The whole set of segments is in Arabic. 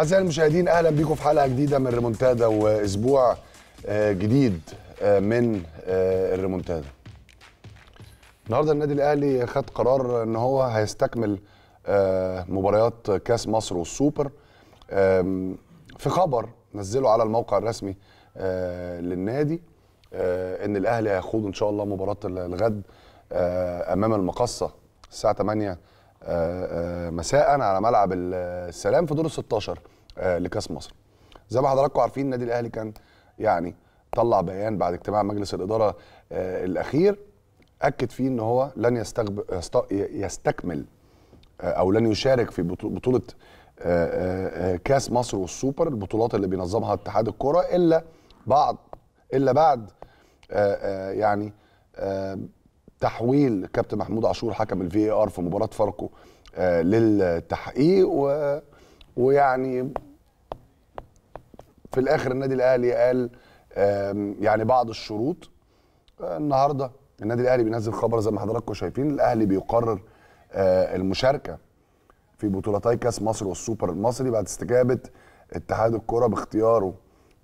أعزائي المشاهدين أهلا بيكم في حلقة جديدة من ريمونتادا وأسبوع آه، جديد آه، من آه، الريمونتادا النهارده النادي الاهلي خد قرار ان هو هيستكمل مباريات كاس مصر والسوبر في خبر نزله على الموقع الرسمي للنادي ان الاهلي هيخوض ان شاء الله مباراه الغد امام المقصه الساعه 8 مساء على ملعب السلام في دور ال 16 آه، لكاس مصر زي ما حضراتكم عارفين النادي الاهلي كان يعني طلع بيان بعد اجتماع مجلس الاداره آه، الاخير اكد فيه ان هو لن يستقب... يست... يستكمل آه، او لن يشارك في بطوله كاس مصر والسوبر البطولات اللي بينظمها اتحاد الكره الا بعض الا بعد يعني تحويل كابتن محمود عاشور حكم الفي اي ار في مباراه فاركو للتحقيق و ويعني في الاخر النادي الاهلي قال يعني بعض الشروط آه، النهارده النادي الاهلي بينزل خبر زي ما حضراتكم شايفين الاهلي بيقرر آه، المشاركه في بطولتي كاس مصر والسوبر المصري بعد استجابه اتحاد الكره باختياره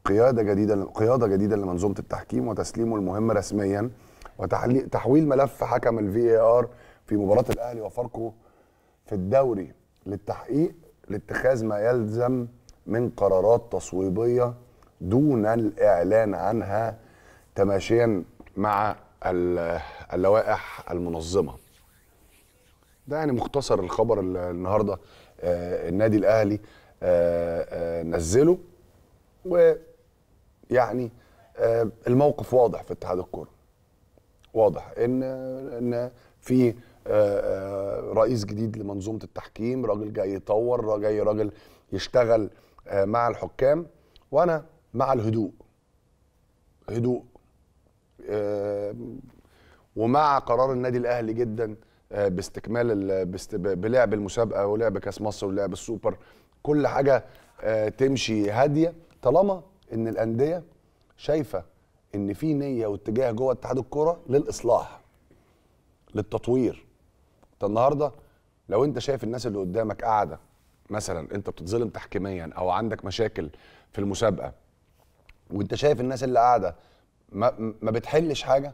قياده جديده قياده جديده لمنظومه التحكيم وتسليمه المهمه رسميا وتحويل ملف حكم الفي اي ار في مباراه الاهلي وفاركو في الدوري للتحقيق لاتخاذ ما يلزم من قرارات تصويبيه دون الاعلان عنها تماشيا مع اللوائح المنظمه. ده يعني مختصر الخبر النهارده آه، النادي الاهلي آه، آه، نزله ويعني الموقف واضح في اتحاد الكوره. واضح ان ان في رئيس جديد لمنظومه التحكيم راجل جاي يطور جاي راجل يشتغل آه، مع الحكام وانا مع الهدوء هدوء آه، ومع قرار النادي الاهلي جدا آه، باستكمال بلعب المسابقه ولعب كاس مصر ولعب السوبر كل حاجه تمشي هاديه طالما ان الانديه شايفه ان في نيه واتجاه جوه اتحاد الكوره للاصلاح للتطوير انت النهارده لو انت شايف الناس اللي قدامك قاعده مثلا انت بتتظلم تحكيميا او عندك مشاكل في المسابقه وانت شايف الناس اللي قاعده ما, ما بتحلش حاجه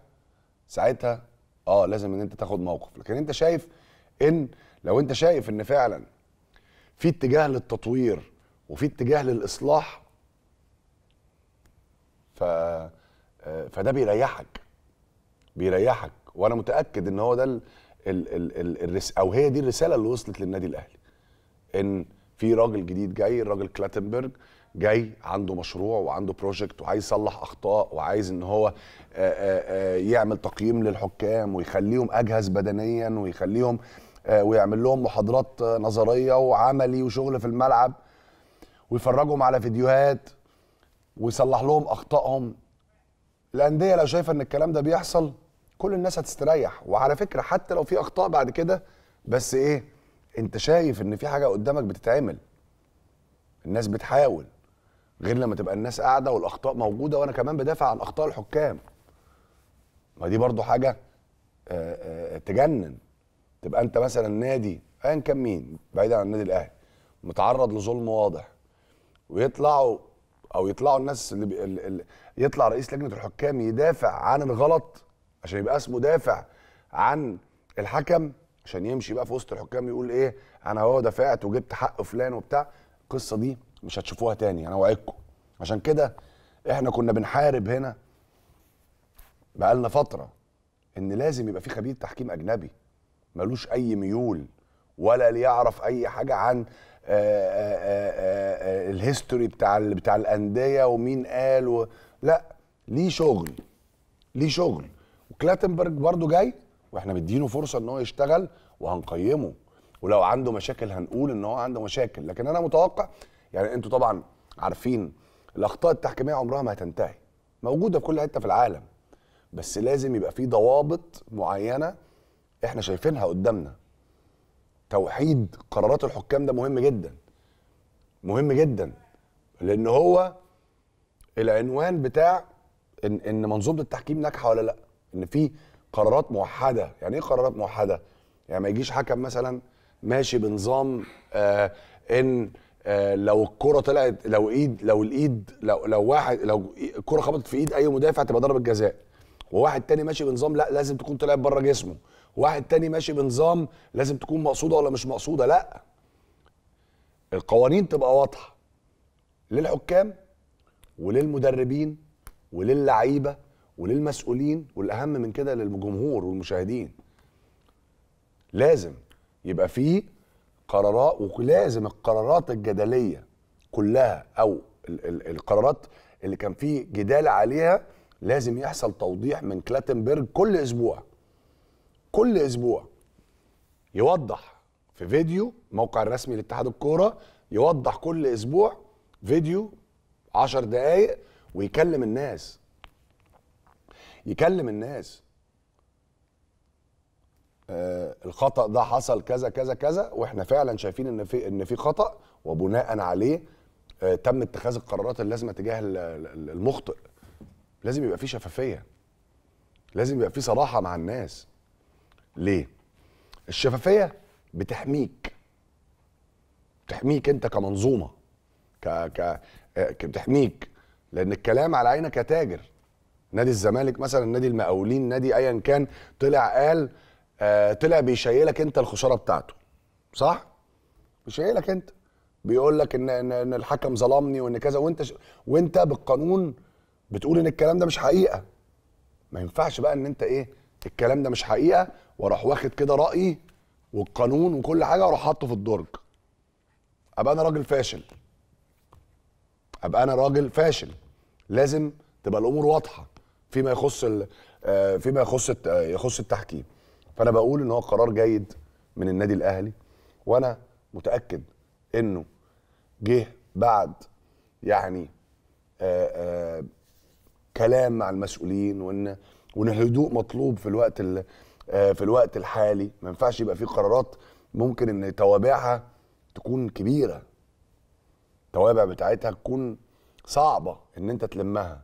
ساعتها اه لازم ان انت تاخد موقف لكن انت شايف ان لو انت شايف ان فعلا في اتجاه للتطوير وفي اتجاه للاصلاح ف فده بيريحك بيريحك وانا متاكد ان هو ده ال... ال... ال... ال... او هي دي الرساله اللي وصلت للنادي الاهلي ان في راجل جديد جاي الراجل كلاتنبرج جاي عنده مشروع وعنده بروجكت وعايز يصلح اخطاء وعايز ان هو يعمل تقييم للحكام ويخليهم اجهز بدنيا ويخليهم ويعمل لهم محاضرات نظريه وعملي وشغل في الملعب ويفرجهم على فيديوهات ويصلح لهم اخطائهم الانديه لو شايفه ان الكلام ده بيحصل كل الناس هتستريح وعلى فكره حتى لو في اخطاء بعد كده بس ايه انت شايف ان في حاجه قدامك بتتعمل الناس بتحاول غير لما تبقى الناس قاعده والاخطاء موجوده وانا كمان بدافع عن اخطاء الحكام ما دي برضو حاجه آه، آه، تجنن تبقى انت مثلا نادي ايا كان مين بعيدا عن النادي الاهلي متعرض لظلم واضح ويطلعوا او يطلعوا الناس اللي, بي... اللي يطلع رئيس لجنه الحكام يدافع عن الغلط عشان يبقى اسمه دافع عن الحكم عشان يمشي بقى في وسط الحكام يقول ايه انا اهو دفعت وجبت حق فلان وبتاع القصه دي مش هتشوفوها تاني انا اوعدكم عشان كده احنا كنا بنحارب هنا بقالنا فتره ان لازم يبقى في خبير تحكيم اجنبي ملوش اي ميول ولا اللي يعرف اي حاجه عن آه، آه، آه، الهيستوري بتاع بتاع الانديه ومين قال و... لا ليه شغل ليه شغل وكلاتنبرج برضو جاي واحنا مدينه فرصه ان هو يشتغل وهنقيمه ولو عنده مشاكل هنقول ان هو عنده مشاكل لكن انا متوقع يعني انتوا طبعا عارفين الاخطاء التحكيميه عمرها ما هتنتهي موجوده في كل حته في العالم بس لازم يبقى في ضوابط معينه احنا شايفينها قدامنا توحيد قرارات الحكام ده مهم جدا مهم جدا لان هو العنوان بتاع ان ان منظومه التحكيم ناجحه ولا لا ان في قرارات موحده يعني ايه قرارات موحده يعني ما يجيش حكم مثلا ماشي بنظام آه ان آه لو الكره طلعت لو ايد لو الايد لو لو واحد لو الكره خبطت في ايد اي مدافع تبقى ضربه جزاء وواحد تاني ماشي بنظام لا لازم تكون طلعت بره جسمه واحد تاني ماشي بنظام لازم تكون مقصوده ولا مش مقصوده لا القوانين تبقى واضحه للحكام وللمدربين وللعيبه وللمسؤولين والاهم من كده للجمهور والمشاهدين لازم يبقى فيه قرارات ولازم القرارات الجدليه كلها او ال ال القرارات اللي كان فيه جدال عليها لازم يحصل توضيح من كلاتنبرج كل اسبوع كل اسبوع يوضح في فيديو موقع الرسمي لاتحاد الكوره يوضح كل اسبوع فيديو 10 دقائق ويكلم الناس يكلم الناس آه الخطا ده حصل كذا كذا كذا واحنا فعلا شايفين ان في ان في خطا وبناء عليه آه تم اتخاذ القرارات اللازمه تجاه المخطئ لازم يبقى في شفافيه لازم يبقى في صراحه مع الناس ليه الشفافيه بتحميك بتحميك انت كمنظومه ك ك آه، بتحميك لان الكلام على عينك يا تاجر نادي الزمالك مثلا نادي المقاولين نادي ايا كان طلع قال آه طلع بيشيلك انت الخساره بتاعته صح بيشيلك انت بيقول لك ان ان, إن الحكم ظلمني وان كذا وانت ش... وانت بالقانون بتقول ان الكلام ده مش حقيقه ما ينفعش بقى ان انت ايه الكلام ده مش حقيقه واروح واخد كده رايي والقانون وكل حاجه واروح حاطه في الدرج ابقى انا راجل فاشل ابقى انا راجل فاشل لازم تبقى الامور واضحه فيما يخص آه، فيما يخص آه، يخص التحكيم فانا بقول ان هو قرار جيد من النادي الاهلي وانا متاكد انه جه بعد يعني آآ آه، آآ كلام مع المسؤولين وان وان الهدوء مطلوب في الوقت في الوقت الحالي ما ينفعش يبقى في قرارات ممكن ان توابعها تكون كبيره التوابع بتاعتها تكون صعبه ان انت تلمها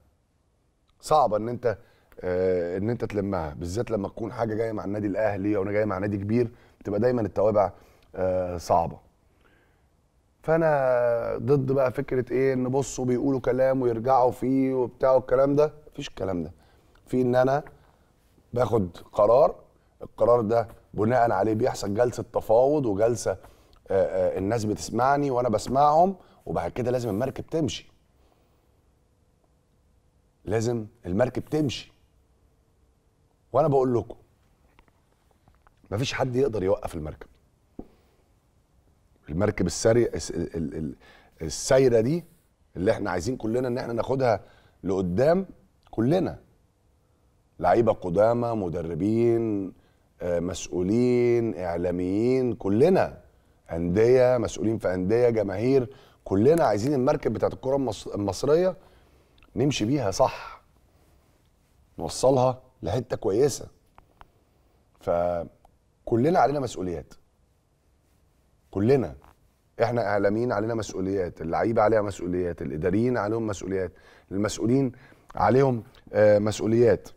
صعبه ان انت آه، ان انت تلمها بالذات لما تكون حاجه جايه مع النادي الاهلي او جايه مع نادي كبير بتبقى دايما التوابع آه، صعبه فانا ضد بقى فكره ايه ان بصوا بيقولوا كلام ويرجعوا فيه وبتاع والكلام ده مفيش الكلام ده في ان انا باخد قرار القرار ده بناء عليه بيحصل جلسه تفاوض وجلسه آه، الناس بتسمعني وانا بسمعهم وبعد كده لازم المركب تمشي لازم المركب تمشي وانا بقول لكم مفيش حد يقدر يوقف المركب المركب السري السايره دي اللي احنا عايزين كلنا ان احنا ناخدها لقدام كلنا لعيبه قدامى مدربين آه، مسؤولين اعلاميين كلنا انديه مسؤولين في انديه جماهير كلنا عايزين المركب بتاعت الكره المصريه نمشي بيها صح نوصلها لحته كويسه فكلنا علينا مسؤوليات كلنا احنا اعلاميين علينا مسؤوليات اللعيبه عليها مسؤوليات الاداريين عليهم مسؤوليات المسؤولين عليهم آه مسؤوليات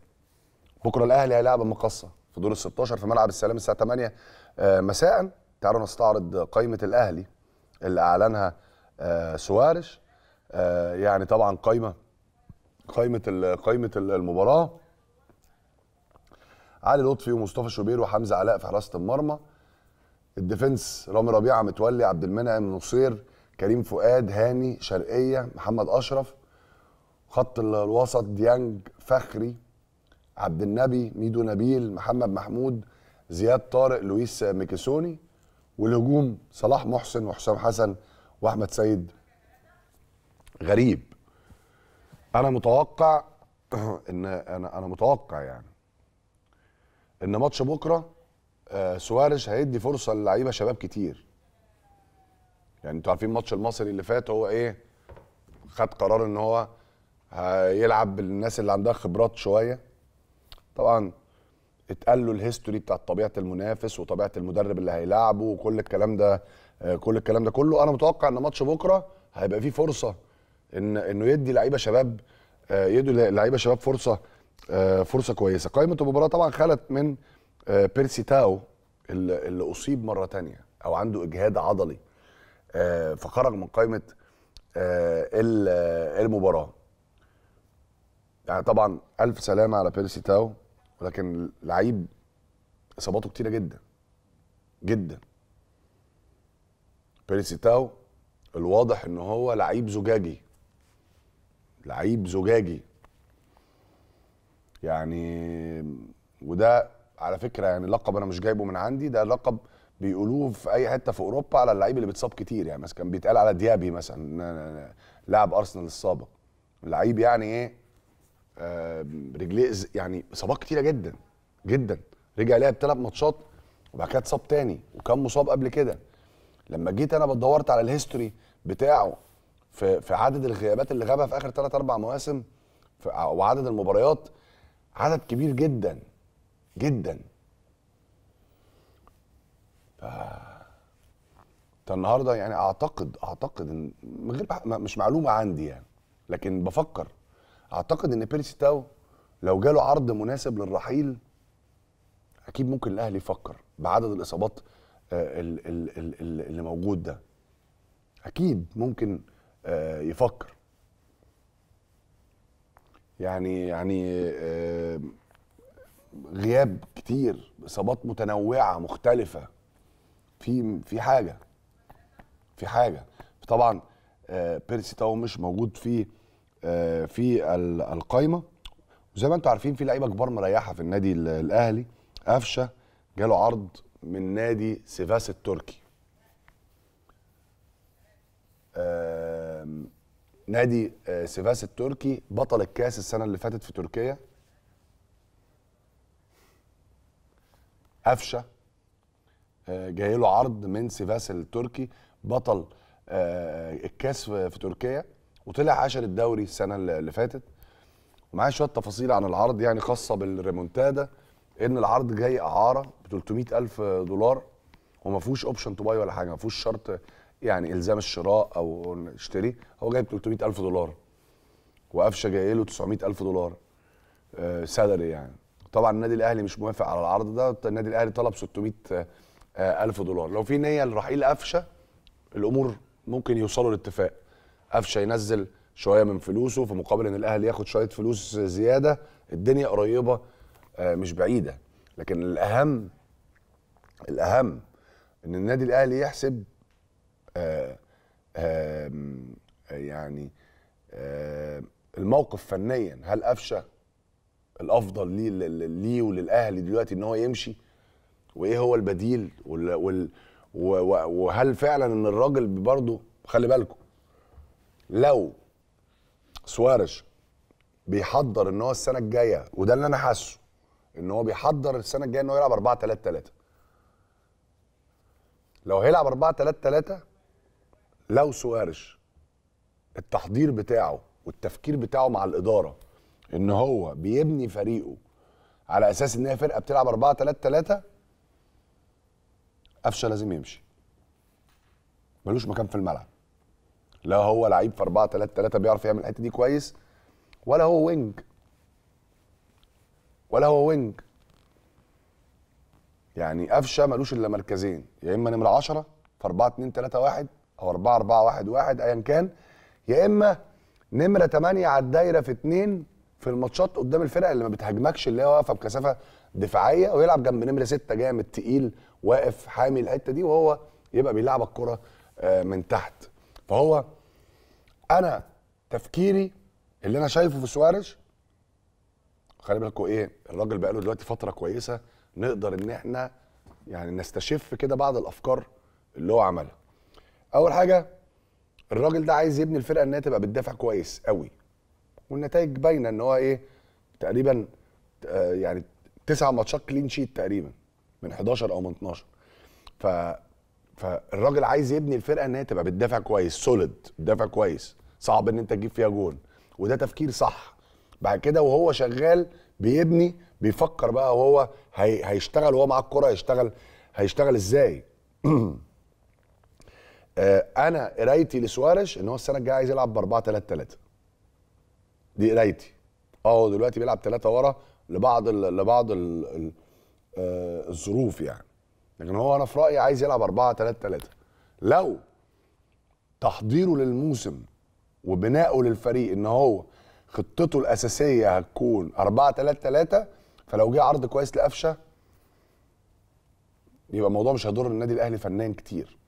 بكره الاهلي هيلعب المقصه في دور ال 16 في ملعب السلام الساعه 8 آه مساء تعالوا نستعرض قائمه الاهلي اللي اعلنها آه سوارش آه، يعني طبعا قائمه قائمه قائمه المباراه علي لطفي ومصطفى شوبير وحمزه علاء في حراسه المرمى الديفنس رامي ربيعه متولي عبد المنعم نصير كريم فؤاد هاني شرقيه محمد اشرف خط الوسط ديانج فخري عبد النبي ميدو نبيل محمد محمود زياد طارق لويس ميكيسوني والهجوم صلاح محسن وحسام حسن واحمد سيد غريب انا متوقع ان انا انا متوقع يعني ان ماتش بكره آه، سواريز هيدي فرصه للعيبه شباب كتير يعني انتوا عارفين ماتش المصري اللي فات هو ايه خد قرار ان هو هيلعب بالناس اللي عندها خبرات شويه طبعا اتقال له الهيستوري بتاع طبيعه المنافس وطبيعه المدرب اللي هيلاعبه وكل الكلام ده آه، كل الكلام ده كله انا متوقع ان ماتش بكره هيبقى فيه فرصه ان انه يدي لعيبه شباب آه، يدوا لعيبه شباب فرصه آه، فرصه كويسه قائمه المباراه طبعا خلت من آه، بيرسي تاو اللي اصيب مره تانية او عنده اجهاد عضلي فخرج من قائمه المباراه يعني طبعا الف سلامه على بيرسي تاو ولكن لعيب اصاباته كتيره جدا جدا بيرسي تاو الواضح ان هو لعيب زجاجي لعيب زجاجي يعني وده على فكره يعني لقب انا مش جايبه من عندي ده لقب بيقولوه في اي حته في اوروبا على اللعيب اللي بيتصاب كتير يعني مثلا كان بيتقال على ديابي مثلا لاعب ارسنال السابق لعيب يعني ايه آه، رجليه يعني اصابات كتيره جدا جدا رجع لعب ثلاث ماتشات وبعد كده اتصاب تاني وكان مصاب قبل كده لما جيت انا بدورت على الهيستوري بتاعه في في عدد الغيابات اللي غابها في اخر ثلاث اربع مواسم وعدد المباريات عدد كبير جدا جدا ف... النهارده يعني اعتقد اعتقد ان من غير مش معلومه عندي يعني لكن بفكر اعتقد ان بيرسي تاو لو جاله عرض مناسب للرحيل اكيد ممكن الاهلي يفكر بعدد الاصابات آه، اللي موجود ده اكيد ممكن آه، يفكر يعني يعني آه، غياب كتير اصابات متنوعه مختلفه في في حاجه في حاجه طبعا آه، بيرسي تاو مش موجود في في القايمه وزي ما انتم عارفين في لعيبه كبار مريحه في النادي الاهلي قفشه جاله عرض من نادي سيفاس التركي آه نادي آه، سيفاس التركي بطل الكاس السنه اللي فاتت في تركيا قفشه آه، جاي له عرض من سيفاس التركي بطل آه، الكاس في تركيا وطلع عشر الدوري السنه اللي فاتت ومعايا شويه تفاصيل عن العرض يعني خاصه بالريمونتادا ان العرض جاي اعاره ب 300 الف دولار وما فيهوش اوبشن تو باي ولا حاجه ما فيهوش شرط يعني الزام الشراء او اشتري هو جايب 300000 دولار وقفشه جاي له 900000 دولار سالري آه، يعني طبعا النادي الاهلي مش موافق على العرض ده النادي الاهلي طلب 600 آه، ألف دولار لو في نيه لرحيل قفشه الامور ممكن يوصلوا لاتفاق قفشه ينزل شويه من فلوسه في مقابل ان الاهلي ياخد شويه فلوس زياده الدنيا قريبه آه، مش بعيده لكن الاهم الاهم ان النادي الاهلي يحسب آه، آه، يعني آه، الموقف فنيا هل قفشه الافضل ليه ليه وللاهلي دلوقتي ان هو يمشي وايه هو البديل وال وال وهل فعلا ان الراجل برضه خلي بالكم لو سوارش بيحضر ان هو السنه الجايه وده اللي انا حاسه ان هو بيحضر السنه الجايه ان هو يلعب 4 3 3 لو هيلعب 4 3 3 لو سوارش التحضير بتاعه والتفكير بتاعه مع الاداره ان هو بيبني فريقه على اساس ان هي فرقه بتلعب 4 3 3 قفشه لازم يمشي ملوش مكان في الملعب لا هو لعيب في 4 3 3 بيعرف يعمل الحته دي كويس ولا هو وينج ولا هو وينج يعني قفشه ملوش الا مركزين يا اما نمره 10 في 4 2 3 1 او 4 4 1 1 ايا كان يا اما نمره 8 على الدايره في 2 في الماتشات قدام الفرق اللي ما بتهاجمكش اللي هي واقفه بكثافه دفاعيه ويلعب جنب نمره 6 جامد تقيل واقف حامي الحته دي وهو يبقى بيلعب الكره آه، من تحت فهو انا تفكيري اللي انا شايفه في سواريز خلي بالكوا ايه الراجل بقاله دلوقتي فتره كويسه نقدر ان احنا يعني نستشف كده بعض الافكار اللي هو عملها اول حاجه الراجل ده عايز يبني الفرقه ان هي تبقى بتدافع كويس قوي والنتائج باينه ان هو ايه تقريبا آه يعني تسع ماتشات كلين شيت تقريبا من 11 او من 12 ف فالراجل عايز يبني الفرقه ان هي تبقى بتدافع كويس سوليد بتدافع كويس صعب ان انت تجيب فيها جون وده تفكير صح بعد كده وهو شغال بيبني بيفكر بقى وهو هي... هيشتغل وهو معاه الكره هيشتغل هيشتغل ازاي آه، انا قرايتي لسوارش ان هو السنه الجايه عايز يلعب ب 4 3 3 دي قرايتي اه هو دلوقتي بيلعب ثلاثه ورا لبعض الـ لبعض الـ الـ آه الظروف يعني لكن هو انا في رايي عايز يلعب 4 3 3 لو تحضيره للموسم وبنائه للفريق ان هو خطته الاساسيه هتكون 4 3 3 فلو جه عرض كويس لقفشه يبقى الموضوع مش هيضر النادي الاهلي فنان كتير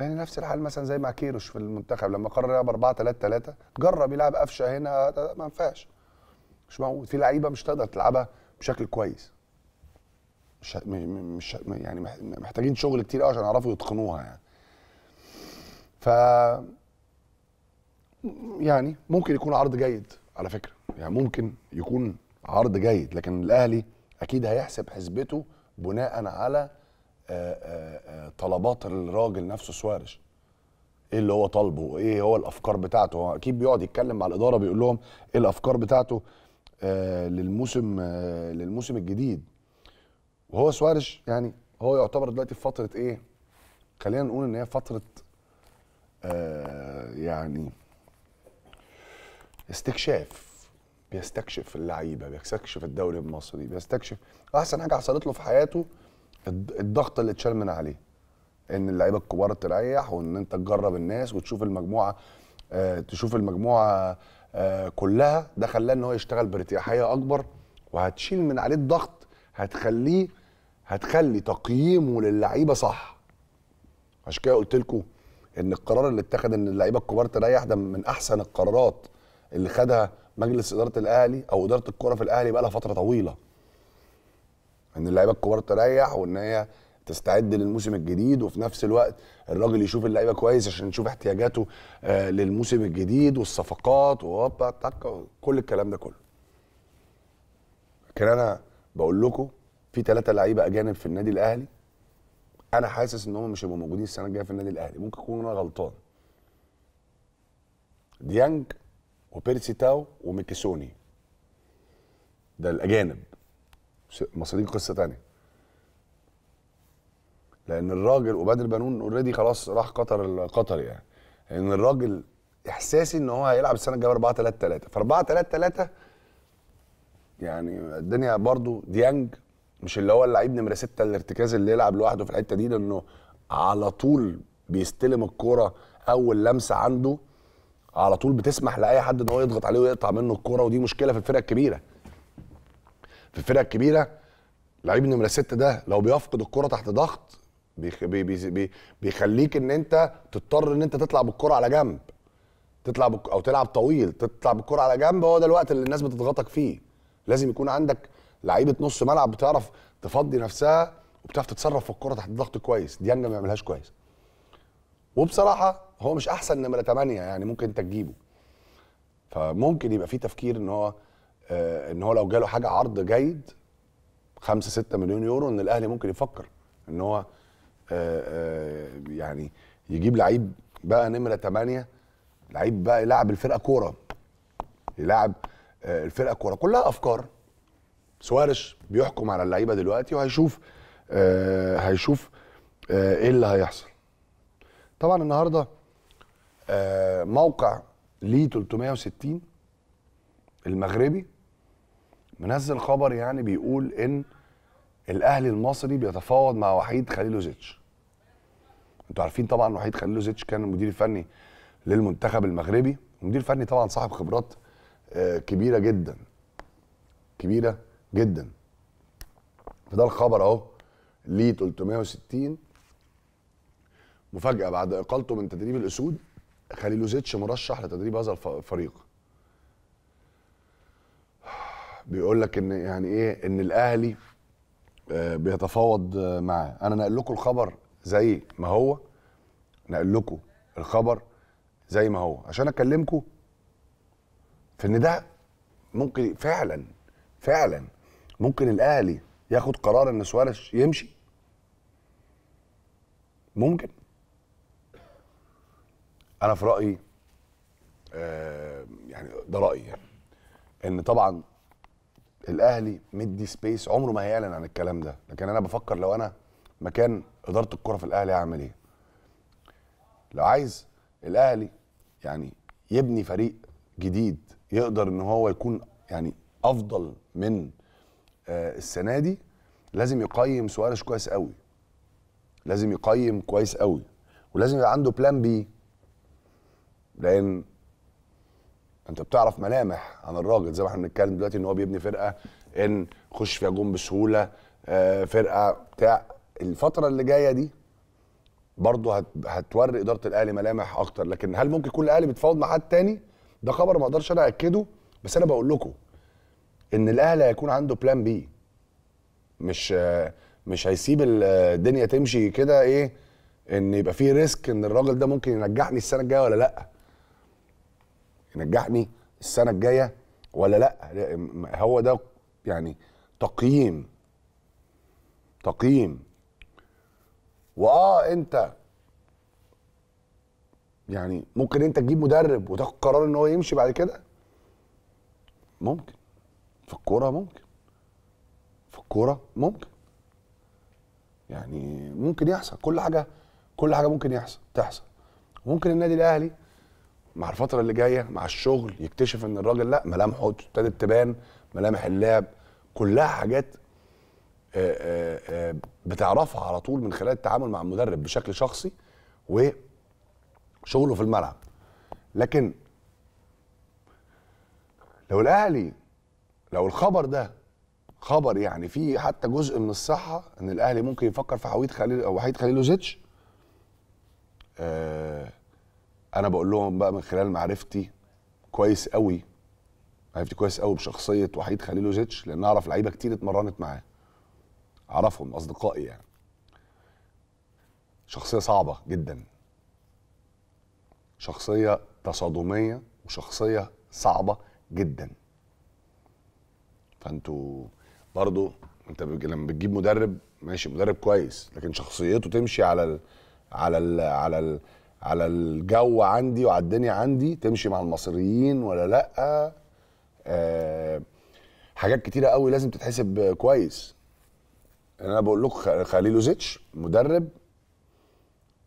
لان نفس الحال مثلا زي ما كيروش في المنتخب لما قرر يلعب 4 3 3 جرب يلعب قفشه هنا ما ينفعش مش موجود في لعيبه مش تقدر تلعبها بشكل كويس مش مش يعني محتاجين شغل كتير قوي عشان يعرفوا يتقنوها يعني ف يعني ممكن يكون عرض جيد على فكره يعني ممكن يكون عرض جيد لكن الاهلي اكيد هيحسب حسبته بناء على آه، آه، آه، طلبات الراجل نفسه سوارش ايه اللي هو طالبه ايه هو الافكار بتاعته هو اكيد بيقعد يتكلم مع الاداره بيقول لهم ايه الافكار بتاعته للموسم للموسم الجديد وهو سوارش يعني هو يعتبر دلوقتي في فتره ايه خلينا نقول ان هي فتره يعني استكشاف بيستكشف اللعيبه بيستكشف الدوري المصري بيستكشف احسن حاجه حصلت له في حياته الضغط اللي اتشال من عليه ان اللعيبه الكبار تريح وان انت تجرب الناس وتشوف المجموعه آه، تشوف المجموعه آه، كلها ده خلاه ان هو يشتغل بارتياحيه اكبر وهتشيل من عليه الضغط هتخليه هتخلي تقييمه للعيبه صح عشان كده قلت لكم ان القرار اللي اتخذ ان اللعيبه الكبار تريح ده من احسن القرارات اللي خدها مجلس اداره الاهلي او اداره الكره في الاهلي بقى لها فتره طويله ان اللعيبه الكبار تريح وان هي تستعد للموسم الجديد وفي نفس الوقت الراجل يشوف اللعيبه كويس عشان يشوف احتياجاته آه، للموسم الجديد والصفقات وهوبا كل الكلام ده كله. لكن انا بقول لكم في ثلاثه لعيبه اجانب في النادي الاهلي انا حاسس ان هم مش هيبقوا موجودين السنه الجايه في النادي الاهلي ممكن اكون انا غلطان. ديانج وبيرسي تاو وميكيسوني ده الاجانب مصريين قصه تانية لان الراجل وبدر بنون اوريدي خلاص راح قطر قطر يعني لان الراجل احساسي ان هو هيلعب السنه الجايه 4 3 3 ف 4 3 3 يعني الدنيا برضو ديانج مش اللي هو اللعيب نمره 6 الارتكاز اللي يلعب لوحده في الحته دي لانه على طول بيستلم الكوره اول لمسه عنده على طول بتسمح لاي حد ان هو يضغط عليه ويقطع منه الكوره ودي مشكله في الفرق الكبيره في الفرق الكبيره لعيب نمره سته ده لو بيفقد الكره تحت ضغط بي بي بي بيخليك ان انت تضطر ان انت تطلع بالكره على جنب تطلع بك او تلعب طويل تطلع بالكره على جنب هو ده الوقت اللي الناس بتضغطك فيه لازم يكون عندك لعيبه نص ملعب بتعرف تفضي نفسها وبتعرف تتصرف في الكره تحت الضغط كويس ديانج ما بيعملهاش كويس وبصراحه هو مش احسن نمره 8 يعني ممكن انت تجيبه فممكن يبقى في تفكير ان هو آه، ان هو لو جاله حاجه عرض جيد 5 6 مليون يورو ان الاهلي ممكن يفكر ان هو آه، آه، يعني يجيب لعيب بقى نمره 8 لعيب بقى يلعب الفرقه كوره يلعب الفرقه كوره كلها افكار سوارش بيحكم على اللعيبه دلوقتي وهيشوف آه هيشوف آه ايه اللي هيحصل طبعا النهارده آه موقع ليه 360 المغربي منزل خبر يعني بيقول ان الاهلي المصري بيتفاوض مع وحيد خليلوزيتش انتوا عارفين طبعا وحيد خليلوزيتش كان المدير الفني للمنتخب المغربي المدير الفني طبعا صاحب خبرات آه، كبيره جدا كبيره جدا فده الخبر اهو ليه 360 مفاجاه بعد اقالته من تدريب الاسود خليلوزيتش مرشح لتدريب هذا الفريق بيقول لك ان يعني ايه ان الاهلي آه، بيتفاوض آه، معاه انا نقل لكم الخبر زي ما هو نقل لكم الخبر زي ما هو عشان اكلمكم في ان ده ممكن فعلا فعلا ممكن الاهلي ياخد قرار ان سواريز يمشي ممكن انا في رايي آه يعني ده رايي يعني ان طبعا الاهلي مدي سبيس عمره ما هيعلن عن الكلام ده لكن انا بفكر لو انا مكان اداره الكره في الاهلي هعمل ايه لو عايز الاهلي يعني يبني فريق جديد يقدر ان هو يكون يعني افضل من آه السنه دي لازم يقيم سواريز كويس قوي لازم يقيم كويس قوي ولازم يبقى عنده بلان بي لان انت بتعرف ملامح عن الراجل زي ما احنا بنتكلم دلوقتي ان هو بيبني فرقه ان خش فيها جون بسهوله آه فرقه بتاع الفتره اللي جايه دي برضه هت... هتوري اداره الاهلي ملامح اكتر لكن هل ممكن يكون الاهلي بيتفاوض مع حد تاني ده خبر ما اقدرش انا اكده بس انا بقول لكم ان الاهلي هيكون عنده بلان بي مش آه، مش هيسيب آه، الدنيا تمشي كده ايه ان يبقى في ريسك ان الراجل ده ممكن ينجحني السنه الجايه ولا لا ينجحني السنه الجايه ولا لا هو ده يعني تقييم تقييم واه انت يعني ممكن انت تجيب مدرب وتاخد قرار ان هو يمشي بعد كده ممكن في الكوره ممكن في الكوره ممكن يعني ممكن يحصل كل حاجه كل حاجه ممكن يحصل تحصل ممكن النادي الاهلي مع الفتره اللي جايه مع الشغل يكتشف ان الراجل لا ملامحه ابتدت تبان ملامح اللعب كلها حاجات بتعرفها على طول من خلال التعامل مع المدرب بشكل شخصي وشغله في الملعب لكن لو الاهلي لو الخبر ده خبر يعني فيه حتى جزء من الصحه ان الاهلي ممكن يفكر في حويد خليل او وحيد وزيتش آه انا بقول لهم بقى من خلال معرفتي كويس قوي معرفتي كويس قوي بشخصيه وحيد خليلوزيتش لان اعرف لعيبه كتير اتمرنت معاه اعرفهم اصدقائي يعني شخصيه صعبه جدا شخصيه تصادميه وشخصيه صعبه جدا فانتوا برضو انت لما بتجيب مدرب ماشي مدرب كويس لكن شخصيته تمشي على ال على ال على ال على الجو عندي وعلى الدنيا عندي تمشي مع المصريين ولا لا آه حاجات كتيره قوي لازم تتحسب كويس يعني انا بقول لكم خليلوزيتش مدرب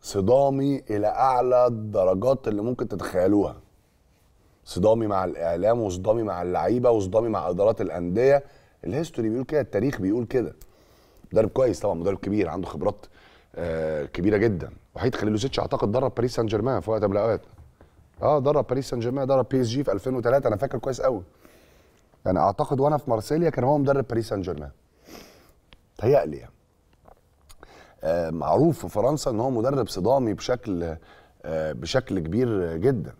صدامي الى اعلى الدرجات اللي ممكن تتخيلوها صدامي مع الاعلام وصدامي مع اللعيبه وصدامي مع ادارات الانديه الهيستوري بيقول كده التاريخ بيقول كده مدرب كويس طبعا مدرب كبير عنده خبرات آه، كبيره جدا وحيد خليلوزيتش اعتقد درب باريس سان جيرمان في وقت من الاوقات اه درب باريس سان جيرمان درب بي اس جي في 2003 انا فاكر كويس قوي يعني اعتقد وانا في مارسيليا كان هو مدرب باريس سان جيرمان تهيألي يعني آه معروف في فرنسا ان هو مدرب صدامي بشكل آه بشكل كبير جدا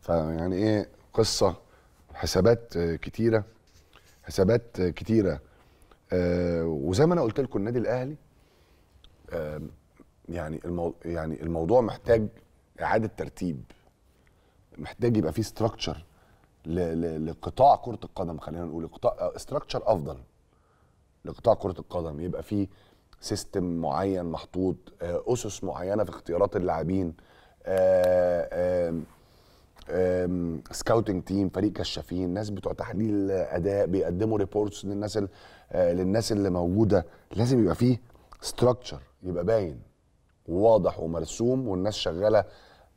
فيعني ايه قصه حسابات آه، كتيره حسابات آه، كتيره آه، وزي ما انا قلت لكم النادي الاهلي يعني المو... يعني الموضوع محتاج اعاده ترتيب محتاج يبقى فيه ستراكشر ل... لقطاع كره القدم خلينا نقول قطاع ستراكشر افضل لقطاع كره القدم يبقى فيه سيستم معين محطوط آه، اسس معينه في اختيارات اللاعبين سكاوتنج آه، تيم فريق كشافين ناس بتوع تحليل اداء بيقدموا ريبورتس للناس آه، للناس اللي موجوده لازم يبقى فيه ستراكشر يبقى باين وواضح ومرسوم والناس شغاله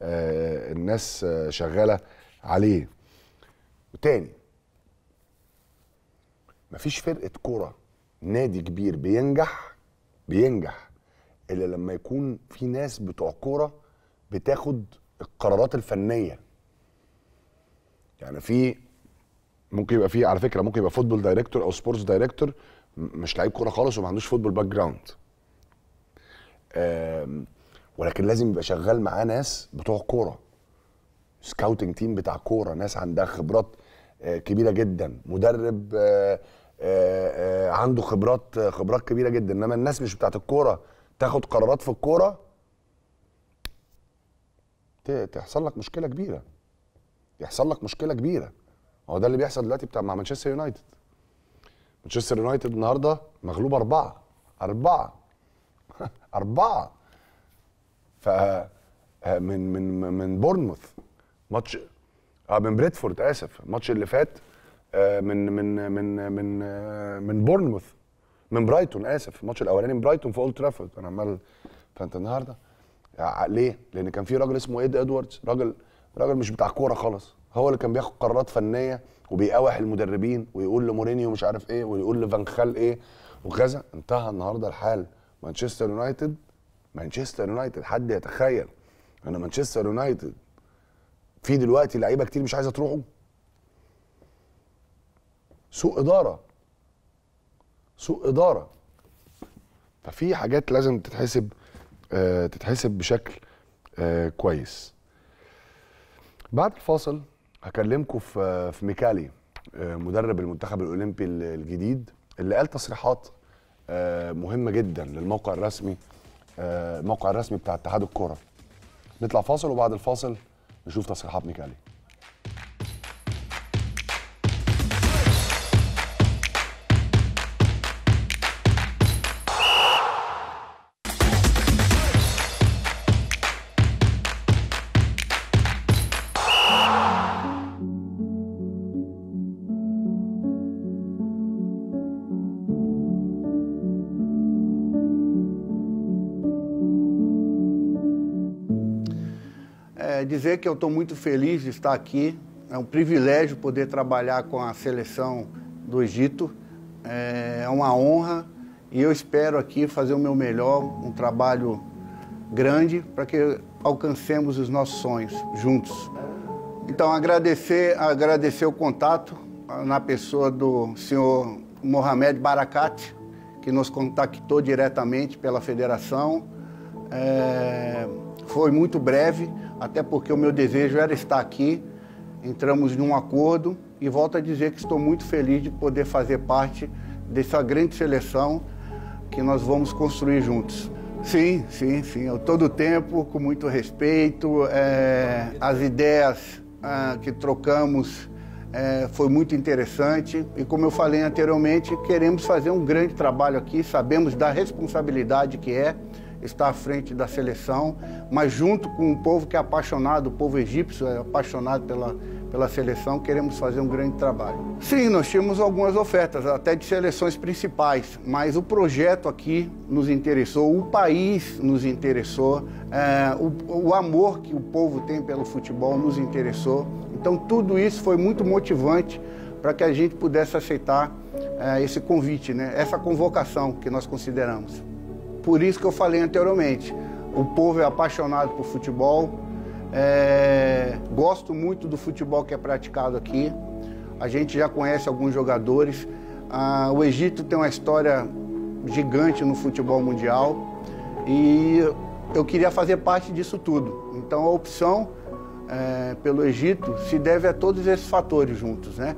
آه الناس آه، شغاله عليه وتاني مفيش فرقه كوره نادي كبير بينجح بينجح الا لما يكون في ناس بتوع كوره بتاخد القرارات الفنيه يعني في ممكن يبقى في على فكره ممكن يبقى فوتبول دايركتور او سبورتس دايركتور مش لعيب كوره خالص وما عندوش فوتبول باك جراوند ولكن لازم يبقى شغال معاه ناس بتوع كوره سكاوتنج تيم بتاع كوره ناس عندها خبرات آه، كبيره جدا مدرب آه، آه، عنده خبرات خبرات كبيره جدا انما الناس مش بتاعت الكوره تاخد قرارات في الكوره تحصل لك مشكله كبيره يحصل لك مشكله كبيره هو ده اللي بيحصل دلوقتي بتاع مع مانشستر يونايتد مانشستر يونايتد النهارده مغلوب اربعه اربعه أربعة ف آه، من من من بورنموث ماتش اه من بريدفورد اسف الماتش اللي فات آه، من من من من آه، من بورنموث من برايتون اسف الماتش الاولاني من برايتون في اولد ترافورد انا عمال فانت النهارده ليه؟ لان كان في راجل اسمه ايد ادواردز راجل راجل مش بتاع كوره خالص هو اللي كان بياخد قرارات فنيه وبيقاوح المدربين ويقول لمورينيو مش عارف ايه ويقول لفانخال ايه وكذا انتهى النهارده الحال مانشستر يونايتد مانشستر يونايتد حد يتخيل ان مانشستر يونايتد في دلوقتي لعيبه كتير مش عايزه تروحوا سوء اداره سوء اداره ففي حاجات لازم تتحسب آه تتحسب بشكل آه كويس بعد الفاصل هكلمكم في آه في ميكالي آه مدرب المنتخب الاولمبي الجديد اللي قال تصريحات آه، مهمه جدا للموقع الرسمي الموقع آه، الرسمي بتاع اتحاد الكوره نطلع فاصل وبعد الفاصل نشوف تصريحات ميكالي que eu estou muito feliz de estar aqui. É um privilégio poder trabalhar com a seleção do Egito. É, é uma honra e eu espero aqui fazer o meu melhor, um trabalho grande para que alcancemos os nossos sonhos juntos. Então agradecer, agradecer o contato ah, na pessoa do senhor Mohamed Barakat, que nos contactou diretamente pela federação. É foi muito breve, até porque o meu desejo era estar aqui. Entramos num acordo e volto a dizer que estou muito feliz de poder fazer parte dessa grande seleção que nós vamos construir juntos. Sim, sim, sim. Eu, todo o tempo, com muito respeito. É, as ideias ah, que trocamos é, foi muito interessante. E como eu falei anteriormente, queremos fazer um grande trabalho aqui, sabemos da responsabilidade que é está à frente da seleção, mas junto com o povo que é apaixonado, o povo egípcio é apaixonado pela, pela seleção, queremos fazer um grande trabalho. Sim, nós tínhamos algumas ofertas, até de seleções principais, mas o projeto aqui nos interessou, o país nos interessou, é, o, o amor que o povo tem pelo futebol nos interessou. Então, tudo isso foi muito motivante para que a gente pudesse aceitar é, esse convite, né? essa convocação que nós consideramos. Por isso que eu falei anteriormente, o povo é apaixonado por futebol, é, gosto muito do futebol que é praticado aqui. A gente já conhece alguns jogadores. Ah, o Egito tem uma história gigante no futebol mundial e eu queria fazer parte disso tudo. Então a opção é, pelo Egito se deve a todos esses fatores juntos, né?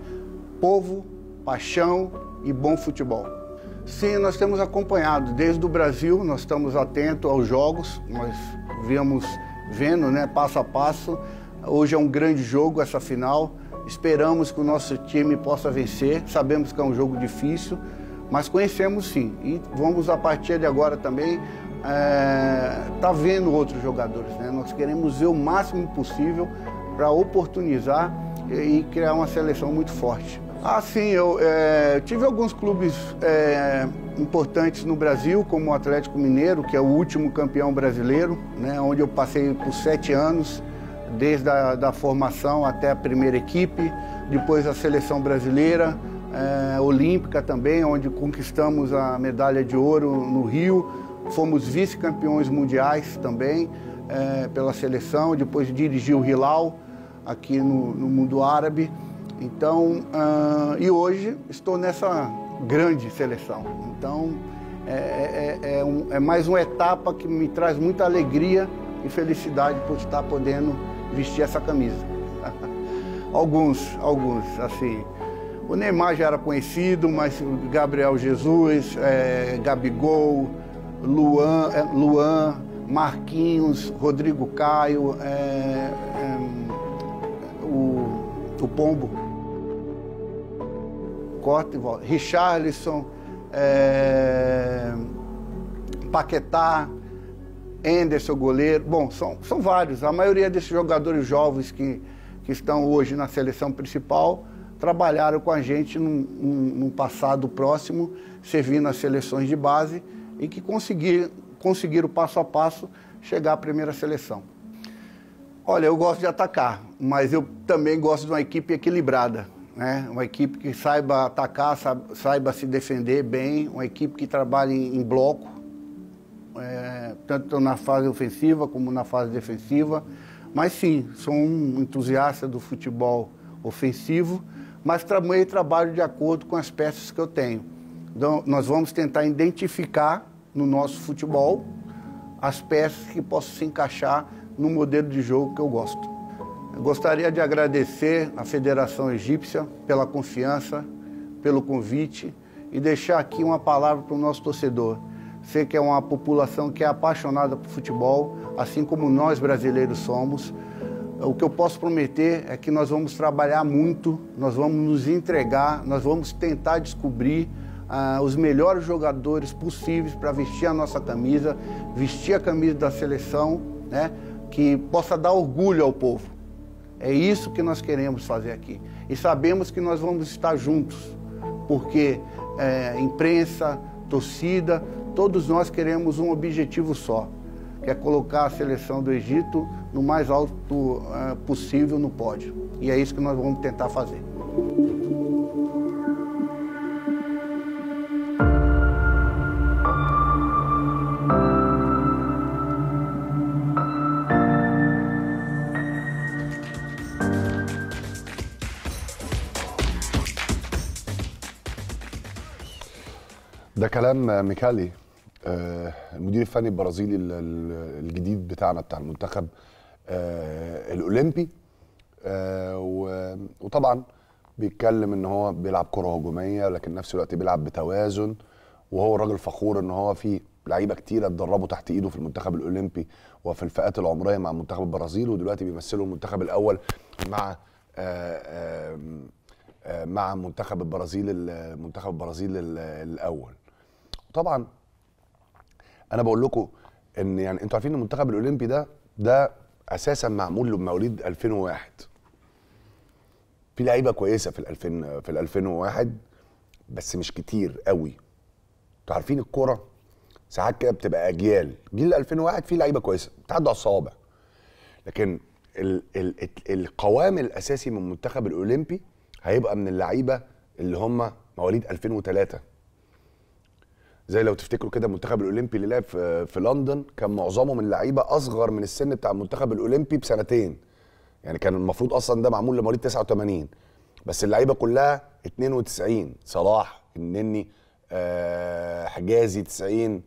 Povo, paixão e bom futebol. Sim, nós temos acompanhado. Desde o Brasil, nós estamos atentos aos jogos, nós viemos vendo, né, passo a passo. Hoje é um grande jogo essa final. Esperamos que o nosso time possa vencer. Sabemos que é um jogo difícil, mas conhecemos sim. E vamos, a partir de agora também, é, tá vendo outros jogadores. Né? Nós queremos ver o máximo possível para oportunizar e criar uma seleção muito forte. Ah, sim, eu é, tive alguns clubes é, importantes no Brasil, como o Atlético Mineiro, que é o último campeão brasileiro, né, onde eu passei por sete anos, desde a da formação até a primeira equipe, depois a seleção brasileira, é, olímpica também, onde conquistamos a medalha de ouro no Rio, fomos vice-campeões mundiais também é, pela seleção, depois dirigi o Hilal aqui no, no mundo árabe. Então, uh, e hoje estou nessa grande seleção. Então, é, é, é, é, um, é, mais uma etapa que me traz muita alegria e felicidade por estar podendo vestir essa camisa. alguns, alguns, assim. O Neymar já era conhecido, mas Gabriel Jesus, é, Gabigol, Luan, é, Luan, Marquinhos, Rodrigo Caio, o, o Pombo. Richarlison, é, Paquetá, Enderson, goleiro. Bom, são, são vários. A maioria desses jogadores jovens que, que estão hoje na seleção principal trabalharam com a gente num, num, num passado próximo, servindo as seleções de base e que conseguir, conseguiram passo a passo chegar à primeira seleção. Olha, eu gosto de atacar, mas eu também gosto de uma equipe equilibrada né? uma equipe que saiba atacar, saiba se defender bem, uma equipe que trabalhe em bloco, é, tanto na fase ofensiva como na fase defensiva. Mas sim, sou um entusiasta do futebol ofensivo, mas também trabalho de acordo com as peças que eu tenho. Então, nós vamos tentar identificar no nosso futebol as peças que possam se encaixar no modelo de jogo que eu gosto. Eu gostaria de agradecer à Federação Egípcia pela confiança, pelo convite e deixar aqui uma palavra para o nosso torcedor. Sei que é uma população que é apaixonada por futebol, assim como nós brasileiros somos. O que eu posso prometer é que nós vamos trabalhar muito, nós vamos nos entregar, nós vamos tentar descobrir ah, os melhores jogadores possíveis para vestir a nossa camisa, vestir a camisa da seleção, né, que possa dar orgulho ao povo. É isso que nós queremos fazer aqui. E sabemos que nós vamos estar juntos, porque é, imprensa, torcida, todos nós queremos um objetivo só, que é colocar a seleção do Egito no mais alto é, possível no pódio. E é isso que nós vamos tentar fazer. ده كلام ميكالي آه، المدير الفني البرازيلي الجديد بتاعنا بتاع المنتخب آه، الاولمبي آه، وطبعا بيتكلم ان هو بيلعب كره هجوميه لكن نفس الوقت بيلعب بتوازن وهو الراجل فخور ان هو في لعيبه كتيره اتدربوا تحت ايده في المنتخب الاولمبي وفي الفئات العمريه مع منتخب البرازيل ودلوقتي بيمثلوا المنتخب الاول مع آآ آآ مع منتخب البرازيل منتخب البرازيل الاول طبعا انا بقول لكم ان يعني انتوا عارفين المنتخب الاولمبي ده ده اساسا معمول لمواليد 2001 في لعيبه كويسه في ال 2000 في ال 2001 بس مش كتير قوي انتوا عارفين الكوره ساعات كده بتبقى اجيال جيل 2001 فيه لعيبه كويسه بتعدي على الصوابع لكن ال ال القوام الاساسي من المنتخب الاولمبي هيبقى من اللعيبه اللي هم مواليد 2003 زي لو تفتكروا كده المنتخب الاولمبي اللي لعب في, لندن كان معظمه من لعيبه اصغر من السن بتاع المنتخب الاولمبي بسنتين يعني كان المفروض اصلا ده معمول لمواليد 89 بس اللعيبه كلها 92 صلاح النني آه، حجازي 90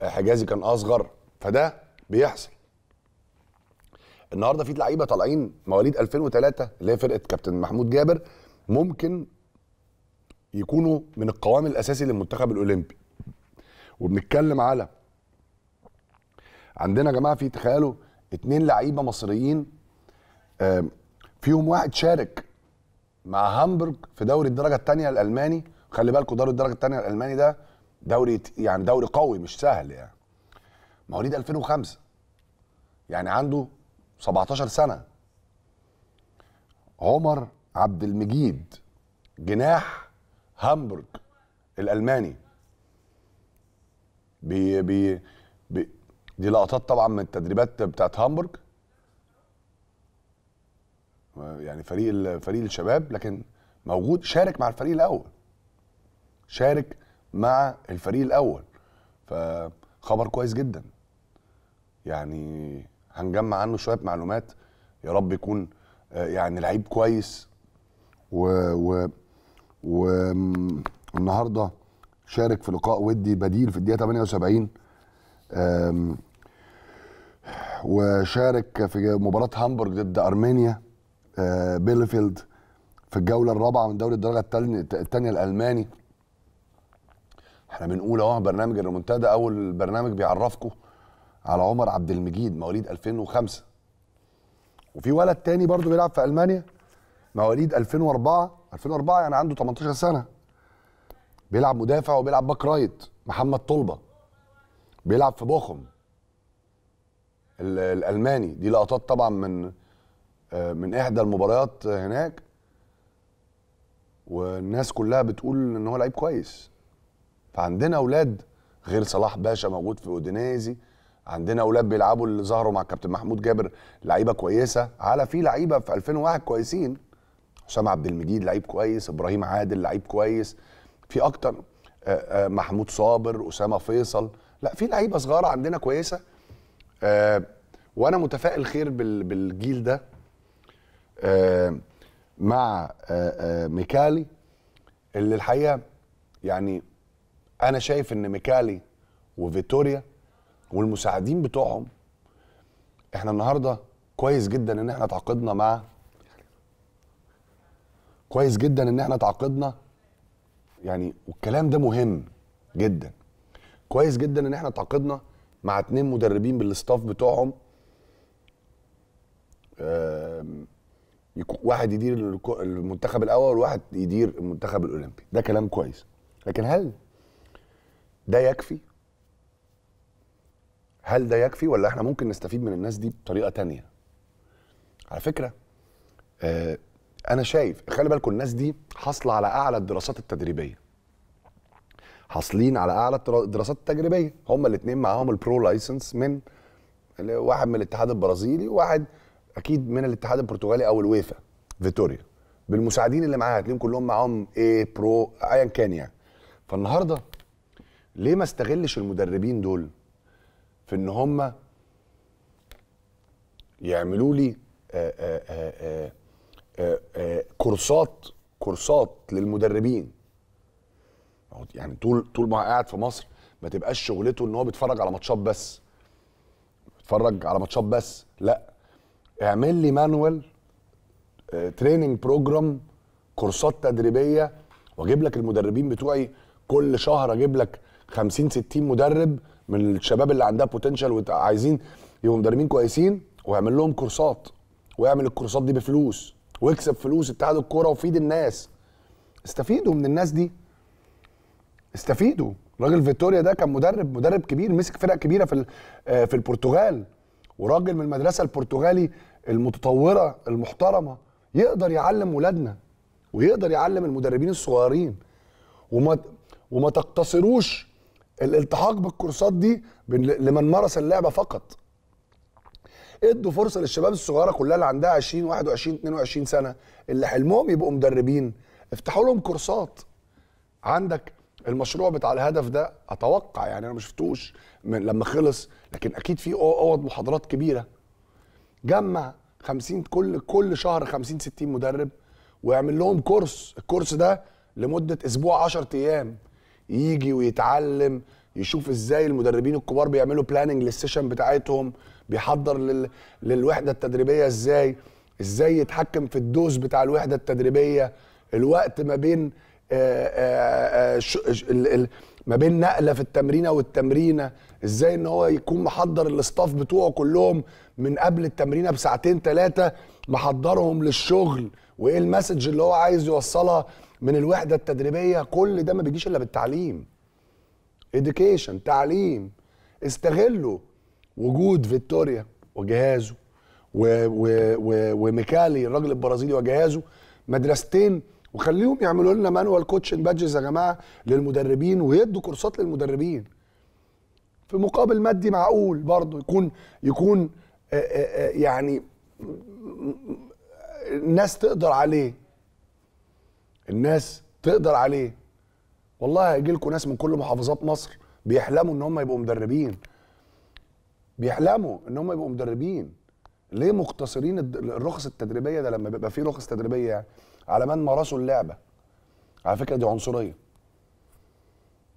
آه، حجازي كان اصغر فده بيحصل النهارده في لعيبه طالعين مواليد 2003 اللي هي فرقه كابتن محمود جابر ممكن يكونوا من القوام الاساسي للمنتخب الاولمبي وبنتكلم على عندنا يا جماعه في تخيلوا اتنين لعيبه مصريين فيهم واحد شارك مع هامبورغ في دوري الدرجه الثانيه الالماني خلي بالكم دوري الدرجه الثانيه الالماني ده دوري يعني دوري قوي مش سهل يعني مواليد 2005 يعني عنده 17 سنه عمر عبد المجيد جناح هامبورغ الالماني بي بي بي دي لقطات طبعا من التدريبات بتاعت هامبورج يعني فريق فريق الشباب لكن موجود شارك مع الفريق الاول شارك مع الفريق الاول فخبر كويس جدا يعني هنجمع عنه شويه معلومات يا رب يكون آه، يعني لعيب كويس و و و النهارده شارك في لقاء ودي بديل في الدقيقه 78 وشارك في مباراه هامبورغ ضد ارمينيا آه، بيلفيلد في الجوله الرابعه من دوري الدرجه الثانيه الالماني احنا بنقول اهو برنامج الريمونتادا اول برنامج بيعرفكم على عمر عبد المجيد مواليد 2005 وفي ولد تاني برضه بيلعب في المانيا مواليد 2004 2004 يعني عنده 18 سنه بيلعب مدافع وبيلعب باك رايت محمد طلبه بيلعب في بوخم الالماني دي لقطات طبعا من آه، من احدى المباريات هناك والناس كلها بتقول ان هو لعيب كويس فعندنا اولاد غير صلاح باشا موجود في اودينيزي عندنا اولاد بيلعبوا اللي ظهروا مع كابتن محمود جابر لعيبه كويسه على في لعيبه في 2001 كويسين حسام عبد المجيد لعيب كويس ابراهيم عادل لعيب كويس في اكتر آه، آه، محمود صابر اسامه فيصل لا في لعيبه صغيره عندنا كويسه آه، وانا متفائل خير بالجيل ده مع ميكالي اللي الحقيقه يعني انا شايف ان ميكالي وفيتوريا والمساعدين بتوعهم احنا النهارده كويس جدا ان احنا تعاقدنا مع كويس جدا ان احنا تعاقدنا يعني والكلام ده مهم جدا كويس جدا ان احنا تعاقدنا مع اتنين مدربين بالاستاف بتوعهم واحد يدير المنتخب الاول وواحد يدير المنتخب الاولمبي ده كلام كويس لكن هل ده يكفي هل ده يكفي ولا احنا ممكن نستفيد من الناس دي بطريقه تانية على فكره آه، انا شايف خلي بالكم الناس دي حاصله على اعلى الدراسات التدريبيه حاصلين على اعلى الدراسات التجريبيه هما الاثنين معاهم البرو لايسنس من واحد من الاتحاد البرازيلي وواحد اكيد من الاتحاد البرتغالي او الويفا فيتوريا بالمساعدين اللي معاها هتلاقيهم كلهم معاهم ايه برو ايا كان يعني فالنهارده ليه ما استغلش المدربين دول في ان هما يعملوا لي آآ آآ آآ آه، آه، كورسات كورسات للمدربين يعني طول طول ما قاعد في مصر ما تبقاش شغلته ان هو بيتفرج على ماتشات بس بيتفرج على ماتشات بس لا اعمل لي مانوال تريننج بروجرام كورسات تدريبيه واجيب لك المدربين بتوعي كل شهر اجيب لك 50 60 مدرب من الشباب اللي عندها بوتنشال وعايزين يبقوا مدربين كويسين واعمل لهم كورسات واعمل الكورسات دي بفلوس واكسب فلوس اتحاد الكوره وفيد الناس استفيدوا من الناس دي استفيدوا راجل فيتوريا ده كان مدرب مدرب كبير مسك فرق كبيره في آه، في البرتغال وراجل من المدرسه البرتغالي المتطوره المحترمه يقدر يعلم ولادنا ويقدر يعلم المدربين الصغيرين وما وما تقتصروش الالتحاق بالكورسات دي لمن مارس اللعبه فقط ادوا فرصه للشباب الصغيره كلها اللي عندها 20 21 22 سنه اللي حلمهم يبقوا مدربين افتحوا لهم كورسات عندك المشروع بتاع الهدف ده اتوقع يعني انا ما شفتوش من لما خلص لكن اكيد في اوض محاضرات كبيره جمع 50 كل كل شهر 50 60 مدرب ويعمل لهم كورس الكورس ده لمده اسبوع 10 ايام يجي ويتعلم يشوف ازاي المدربين الكبار بيعملوا بلاننج للسيشن بتاعتهم بيحضر لل... للوحده التدريبيه ازاي ازاي يتحكم في الدوز بتاع الوحده التدريبيه الوقت ما بين آآ آه، آآ آه، آه، ش... ال... ال... ما بين نقله في التمرينه والتمرينه ازاي ان هو يكون محضر الاستاف بتوعه كلهم من قبل التمرينه بساعتين ثلاثه محضرهم للشغل وايه المسج اللي هو عايز يوصلها من الوحده التدريبيه كل ده ما بيجيش الا بالتعليم education تعليم استغله وجود فيتوريا وجهازه و... و... و... وميكالي الراجل البرازيلي وجهازه مدرستين وخليهم يعملوا لنا مانوال كوتشن بادجز يا جماعه للمدربين ويدوا كورسات للمدربين في مقابل مادي معقول برضه يكون يكون آه، آه، آه، يعني الناس تقدر عليه الناس تقدر عليه والله هيجي لكم ناس من كل محافظات مصر بيحلموا ان هم يبقوا مدربين بيحلموا ان هم يبقوا مدربين ليه مقتصرين الرخص التدريبيه ده لما بيبقى في رخص تدريبيه على من مارسوا اللعبه على فكره دي عنصريه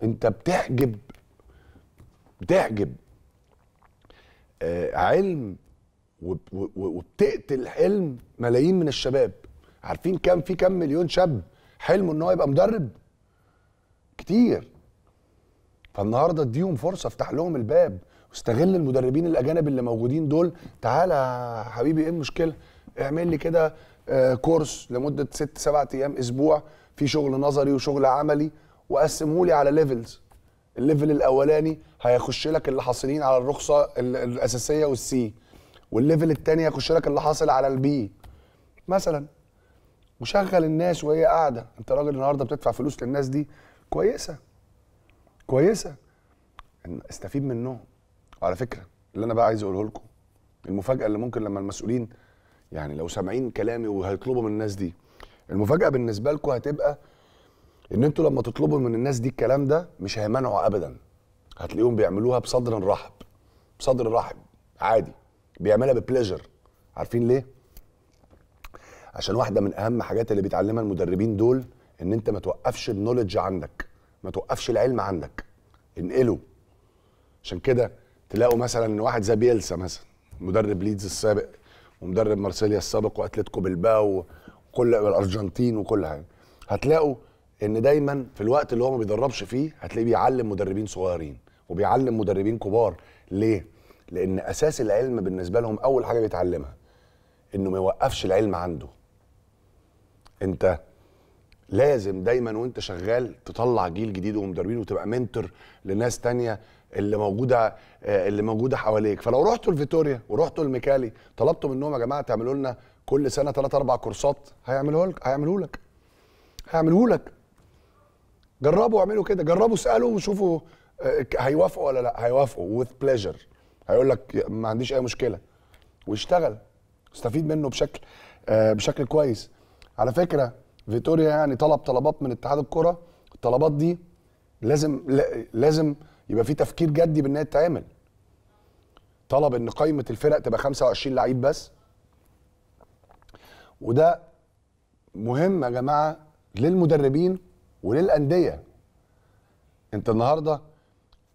انت بتحجب بتحجب آه علم وبتقتل حلم ملايين من الشباب عارفين كام في كام مليون شاب حلمه ان هو يبقى مدرب كتير فالنهارده اديهم فرصه افتح لهم الباب واستغل المدربين الاجانب اللي موجودين دول تعالى يا حبيبي ايه المشكله اعمل لي كده آه، كورس لمده ست سبعة ايام اسبوع في شغل نظري وشغل عملي وقسمه لي على ليفلز الليفل الاولاني هيخش لك اللي حاصلين على الرخصه الاساسيه والسي والليفل الثاني هيخش لك اللي حاصل على البي مثلا وشغل الناس وهي قاعده انت راجل النهارده بتدفع فلوس للناس دي كويسه كويسه استفيد منهم وعلى فكره اللي انا بقى عايز اقوله لكم المفاجاه اللي ممكن لما المسؤولين يعني لو سامعين كلامي وهيطلبوا من الناس دي المفاجاه بالنسبه لكم هتبقى ان انتوا لما تطلبوا من الناس دي الكلام ده مش هيمنعوا ابدا هتلاقيهم بيعملوها بصدر رحب بصدر رحب عادي بيعملها ببليجر عارفين ليه عشان واحده من اهم حاجات اللي بيتعلمها المدربين دول ان انت ما توقفش النولج عندك ما توقفش العلم عندك انقله عشان كده تلاقوا مثلا واحد زي بيلسا مثلا مدرب ليدز السابق ومدرب مارسيليا السابق واتلتيكو بالباو وكل الارجنتين وكل حاجه هتلاقوا ان دايما في الوقت اللي هو ما بيدربش فيه هتلاقيه بيعلم مدربين صغيرين وبيعلم مدربين كبار ليه لان اساس العلم بالنسبه لهم اول حاجه بيتعلمها انه ما يوقفش العلم عنده انت لازم دايما وانت شغال تطلع جيل جديد ومدربين وتبقى منتر لناس تانية اللي موجوده آه، اللي موجوده حواليك فلو رحتوا لفيتوريا ورحتوا لميكالي طلبتوا منهم يا جماعه تعملوا لنا كل سنه ثلاث اربع كورسات هيعملوا لك هيعملوا لك هيعملوا لك جربوا اعملوا كده جربوا اسالوا وشوفوا آه، هيوافقوا ولا لا هيوافقوا وذ بليجر هيقول لك ما عنديش اي مشكله واشتغل استفيد منه بشكل آه، بشكل كويس على فكره فيتوريا يعني طلب طلبات من اتحاد الكره الطلبات دي لازم لازم يبقى في تفكير جدي بانها تتعمل طلب ان قائمه الفرق تبقى 25 لعيب بس وده مهم يا جماعه للمدربين وللانديه انت النهارده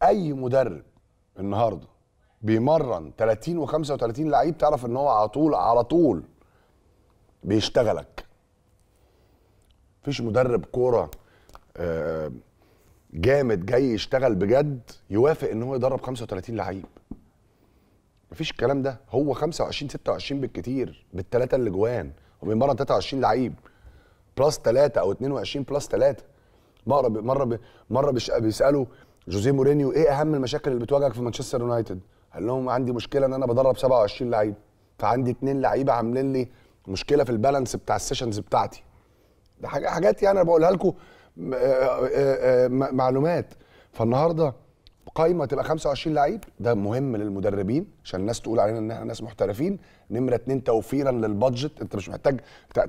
اي مدرب النهارده بيمرن 30 و35 لعيب تعرف ان هو على طول على طول بيشتغلك مفيش مدرب كوره آه جامد جاي يشتغل بجد يوافق ان هو يدرب 35 لعيب مفيش الكلام ده هو 25 26 بالكتير بالثلاثه اللي جوان وبيمرن 23 لعيب بلس 3 او 22 بلس 3 مره بي مره بي مره بيسالوا جوزيه مورينيو ايه اهم المشاكل اللي بتواجهك في مانشستر يونايتد؟ قال لهم عندي مشكله ان انا بدرب 27 لعيب فعندي اثنين لعيبه عاملين لي مشكله في البالانس بتاع السيشنز بتاعتي. ده حاجات يعني انا بقولها لكم آه، آه، آه، معلومات فالنهارده قايمه تبقى 25 لعيب ده مهم للمدربين عشان الناس تقول علينا ان احنا ناس محترفين نمره اتنين توفيرا للبادجت انت مش محتاج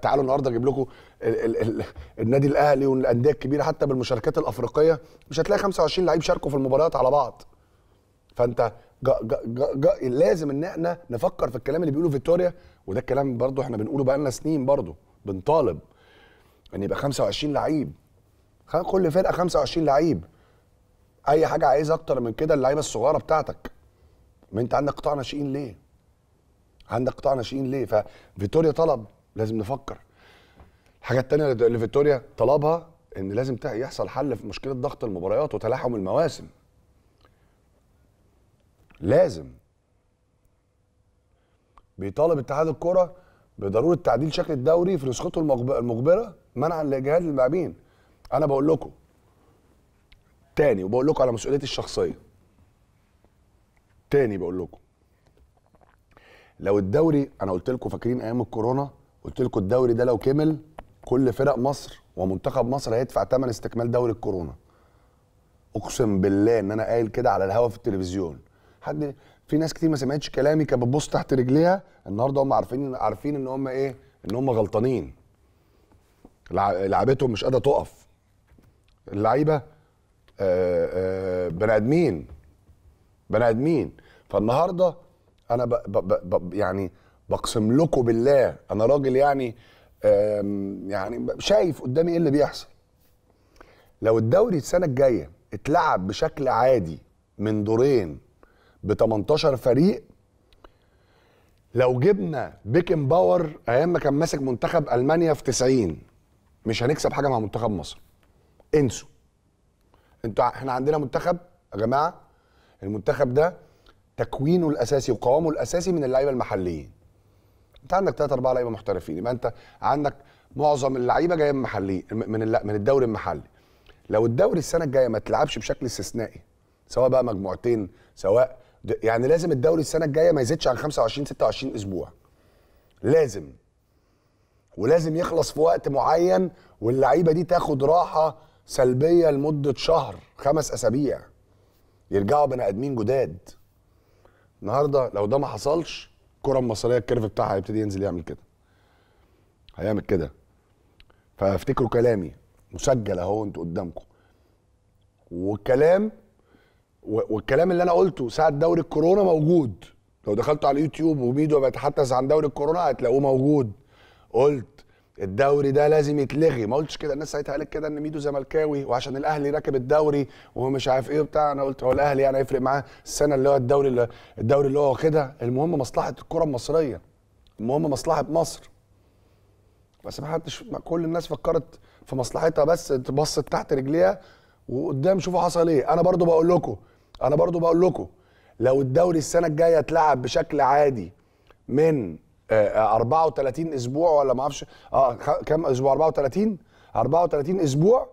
تعالوا النهارده اجيب لكم ال ال ال النادي الاهلي والانديه الكبيره حتى بالمشاركات الافريقيه مش هتلاقي 25 لعيب شاركوا في المباريات على بعض فانت جا جا جا جا لازم ان احنا نفكر في الكلام اللي بيقوله فيتوريا وده الكلام برضو احنا بنقوله بقالنا سنين برضو بنطالب ان يبقى 25 لعيب كل فرقه 25 لعيب اي حاجه عايز اكتر من كده اللعيبه الصغيره بتاعتك ما انت عندك قطاع ناشئين ليه عندك قطاع ناشئين ليه ففيتوريا طلب لازم نفكر الحاجه الثانيه اللي فيتوريا طلبها ان لازم يحصل حل في مشكله ضغط المباريات وتلاحم المواسم لازم بيطالب اتحاد الكره بضروره تعديل شكل الدوري في نسخته المقبره منعا لاجهاد اللاعبين انا بقول لكم تاني وبقول لكم على مسؤوليتي الشخصيه تاني بقول لكم لو الدوري انا قلت لكم فاكرين ايام الكورونا قلت لكم الدوري ده لو كمل كل فرق مصر ومنتخب مصر هيدفع ثمن استكمال دوري الكورونا اقسم بالله ان انا قايل كده على الهوا في التلفزيون حد في ناس كتير ما سمعتش كلامي كانت بتبص تحت رجليها النهارده هم عارفين عارفين ان هم ايه ان هم غلطانين لعبتهم مش قادره تقف اللعيبه آه، آه، بني ادمين بني ادمين فالنهارده انا ب ب ب يعني بقسم لكم بالله انا راجل يعني يعني شايف قدامي ايه اللي بيحصل لو الدوري السنه الجايه اتلعب بشكل عادي من دورين ب 18 فريق لو جبنا بيكن باور ايام ما كان ماسك منتخب المانيا في 90 مش هنكسب حاجه مع منتخب مصر انسوا انتوا احنا عندنا منتخب يا جماعه المنتخب ده تكوينه الاساسي وقوامه الاساسي من اللعيبه المحليين انت عندك 3 4 لعيبه محترفين يبقى انت عندك معظم اللعيبه جايه من محلي من من الدوري المحلي لو الدوري السنه الجايه ما تلعبش بشكل استثنائي سواء بقى مجموعتين سواء يعني لازم الدوري السنه الجايه ما يزيدش عن 25 26 اسبوع لازم ولازم يخلص في وقت معين واللعيبه دي تاخد راحه سلبيه لمده شهر خمس اسابيع يرجعوا بني ادمين جداد النهارده لو ده ما حصلش الكره المصريه الكيرف بتاعها هيبتدي ينزل يعمل كده هيعمل كده فافتكروا كلامي مسجل اهو انتوا قدامكم والكلام والكلام اللي انا قلته ساعه دوري الكورونا موجود لو دخلتوا على اليوتيوب وميدو بيتحدث عن دوري الكورونا هتلاقوه موجود قلت الدوري ده لازم يتلغي ما قلتش كده الناس ساعتها قالت كده ان ميدو زملكاوي وعشان الاهلي راكب الدوري ومش عارف ايه وبتاع انا قلت هو الاهلي يعني هيفرق معاه السنه اللي هو الدوري اللي الدوري اللي هو واخدها المهم مصلحه الكره المصريه المهم مصلحه مصر بس ما حدش كل الناس فكرت في مصلحتها بس تبصت تحت رجليها وقدام شوفوا حصل ايه انا برضو بقول لكم انا برضو بقول لكم لو الدوري السنه الجايه اتلعب بشكل عادي من 34 آه، اسبوع ولا ما اعرفش اه كام اسبوع 34 34 اسبوع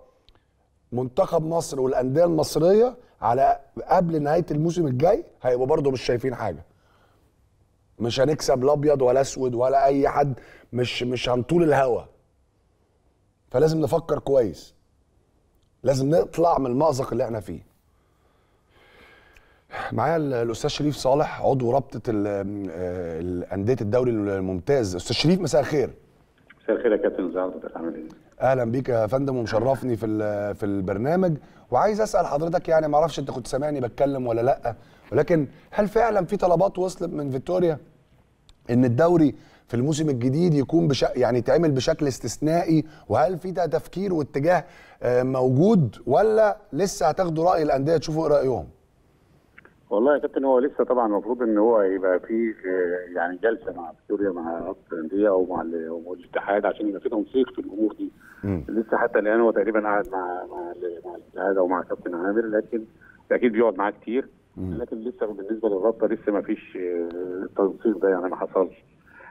منتخب مصر والانديه المصريه على قبل نهايه الموسم الجاي هيبقوا برضه مش شايفين حاجه مش هنكسب لا ابيض ولا اسود ولا اي حد مش مش هنطول الهوا فلازم نفكر كويس لازم نطلع من المأزق اللي احنا فيه معايا الاستاذ شريف صالح عضو رابطه الانديه آه، الدوري الممتاز استاذ شريف مساء الخير مساء الخير يا كابتن ازي حضرتك عامل ايه اهلا بيك يا فندم ومشرفني في في البرنامج وعايز اسال حضرتك يعني ما اعرفش انت كنت سامعني بتكلم ولا لا ولكن هل فعلا في طلبات وصلت من فيكتوريا ان الدوري في الموسم الجديد يكون بش... يعني يتعمل بشكل استثنائي وهل في ده تفكير واتجاه آه، موجود ولا لسه هتاخدوا راي الانديه تشوفوا ايه رايهم والله يا كابتن هو لسه طبعا المفروض ان هو يبقى في آه، يعني جلسه مع فيكتوريا مع رابطه الانديه او مع الاتحاد عشان يبقى في تنسيق في الامور دي لسه حتى الان هو تقريبا قاعد مع مع الاتحاد او مع كابتن عامر لكن اكيد بيقعد معاه كتير لكن لسه بالنسبه للرابطه لسه ما فيش التنسيق آه، ده يعني ما حصلش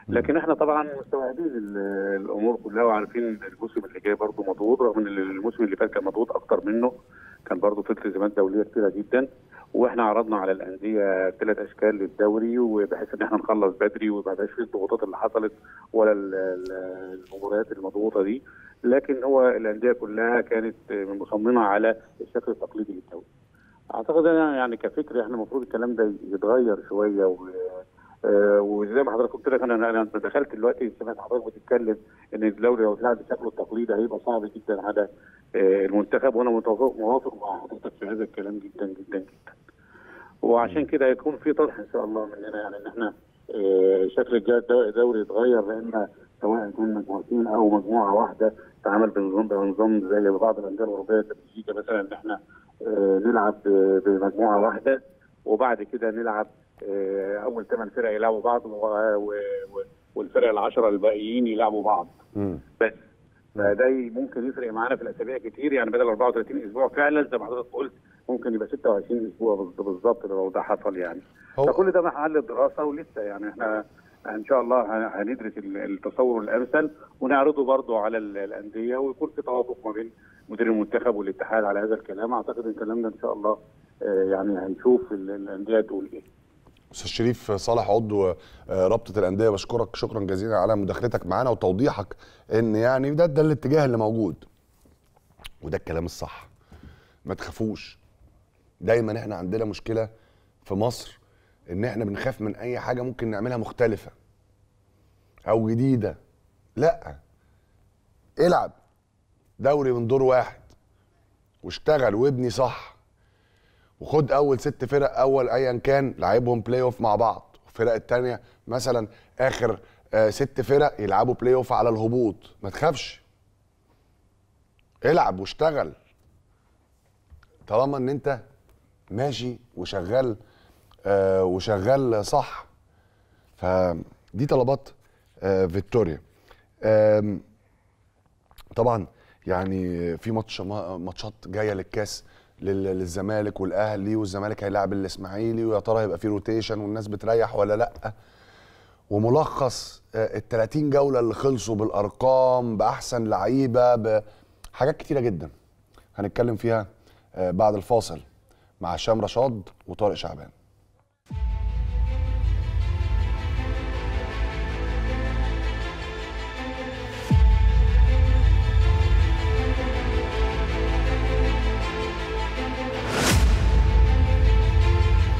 لكن احنا طبعا مستوعبين الامور كلها وعارفين الموسم اللي جاي برضه مضغوط رغم ان الموسم اللي فات كان مضغوط اكتر منه كان برضه في التزامات دوليه كثيره جدا واحنا عرضنا على الانديه ثلاث اشكال للدوري وبحيث ان احنا نخلص بدري وما بقاش في الضغوطات اللي حصلت ولا المباريات المضغوطه دي لكن هو الانديه كلها كانت مصممه على الشكل التقليدي للدوري. اعتقد انا يعني كفكر احنا المفروض الكلام ده يتغير شويه و آه، وزي ما حضرتك قلت لك انا انا دخلت دلوقتي سمعت حضرتك بتتكلم ان الدوري لو اتلعب بشكله التقليدي هيبقى صعب جدا على آه، المنتخب وانا موافق مع حضرتك في هذا الكلام جدا جدا جدا. وعشان كده هيكون في طرح ان شاء الله مننا يعني ان احنا آه، شكل الدوري يتغير لان سواء كان مجموعتين او مجموعه واحده تعامل بنظام بنظام زي بعض الانديه الاوروبيه بلجيكا مثلا ان احنا نلعب بمجموعه واحده وبعد كده نلعب آه، اول ثمان فرق يلعبوا بعض والفرق العشره الباقيين يلعبوا بعض بس فده ممكن يفرق معانا في الاسابيع كتير يعني بدل 34 اسبوع فعلا زي ما حضرتك قلت ممكن يبقى 26 اسبوع بالظبط لو ده حصل يعني فكل ده محل الدراسه ولسه يعني احنا ان شاء الله هندرس التصور الامثل ونعرضه برضه على الانديه ويكون في توافق ما بين مدير المنتخب والاتحاد على هذا الكلام اعتقد ان الكلام ده ان شاء الله آه، يعني هنشوف الانديه تقول ايه استاذ شريف صالح عضو آه، رابطه الانديه بشكرك شكرا جزيلا على مداخلتك معانا وتوضيحك ان يعني ده ده الاتجاه اللي موجود وده الكلام الصح ما تخافوش دايما احنا عندنا مشكله في مصر ان احنا بنخاف من اي حاجه ممكن نعملها مختلفه او جديده لا العب دوري من دور واحد واشتغل وابني صح وخد اول ست فرق اول ايا كان لعبهم بلاي اوف مع بعض الفرق الثانيه مثلا اخر آه، ست فرق يلعبوا بلاي اوف على الهبوط ما تخافش العب واشتغل طالما ان انت ماشي وشغال آه وشغال صح فدي طلبات آه فيكتوريا آه طبعا يعني في ماتش ماتشات جايه للكاس للزمالك والاهلي والزمالك هيلاعب الاسماعيلي ويا ترى هيبقى في روتيشن والناس بتريح ولا لا وملخص آه، ال 30 جوله اللي خلصوا بالارقام باحسن لعيبه بحاجات كتيره جدا هنتكلم فيها آه، بعد الفاصل مع هشام رشاد وطارق شعبان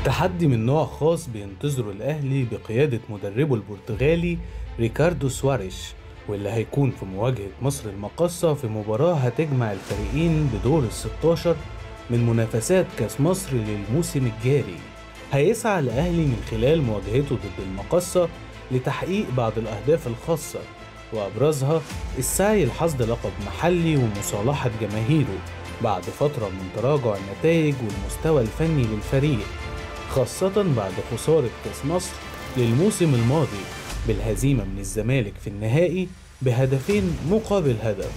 تحدي من نوع خاص بينتظره الأهلي بقيادة مدربه البرتغالي ريكاردو سواريش واللي هيكون في مواجهة مصر المقصة في مباراة هتجمع الفريقين بدور ال 16 من منافسات كأس مصر للموسم الجاري هيسعى الأهلي من خلال مواجهته ضد المقصة لتحقيق بعض الأهداف الخاصة وأبرزها السعي لحصد لقب محلي ومصالحة جماهيره بعد فترة من تراجع النتائج والمستوى الفني للفريق خاصة بعد خسارة كاس مصر للموسم الماضي بالهزيمة من الزمالك في النهائي بهدفين مقابل هدف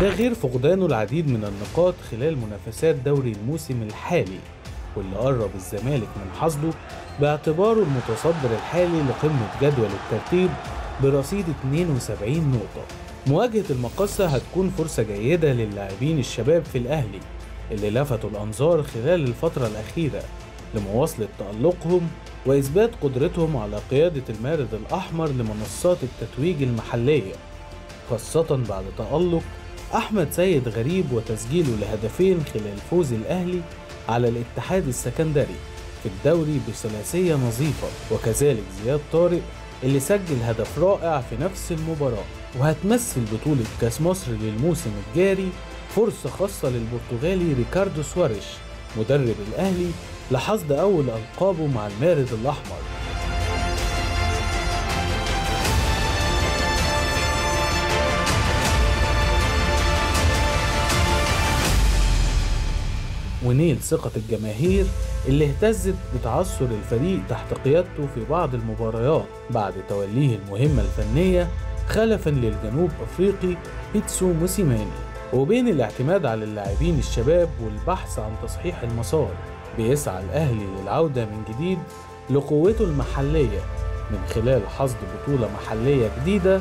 ده غير فقدانه العديد من النقاط خلال منافسات دوري الموسم الحالي واللي قرب الزمالك من حصده باعتباره المتصدر الحالي لقمة جدول الترتيب برصيد 72 نقطة مواجهة المقصة هتكون فرصة جيدة للاعبين الشباب في الأهلي اللي لفتوا الأنظار خلال الفترة الأخيرة لمواصلة تألقهم وإثبات قدرتهم على قيادة المارد الأحمر لمنصات التتويج المحلية خاصة بعد تألق أحمد سيد غريب وتسجيله لهدفين خلال فوز الأهلي على الاتحاد السكندري في الدوري بثلاثية نظيفة وكذلك زياد طارق اللي سجل هدف رائع في نفس المباراة وهتمثل بطولة كاس مصر للموسم الجاري فرصة خاصة للبرتغالي ريكاردو سواريش مدرب الأهلي لحصد أول ألقابه مع المارد الأحمر ونيل ثقة الجماهير اللي اهتزت بتعثر الفريق تحت قيادته في بعض المباريات بعد توليه المهمة الفنية خلفا للجنوب أفريقي بيتسو موسيماني وبين الاعتماد على اللاعبين الشباب والبحث عن تصحيح المسار بيسعى الأهلي للعودة من جديد لقوته المحلية من خلال حصد بطولة محلية جديدة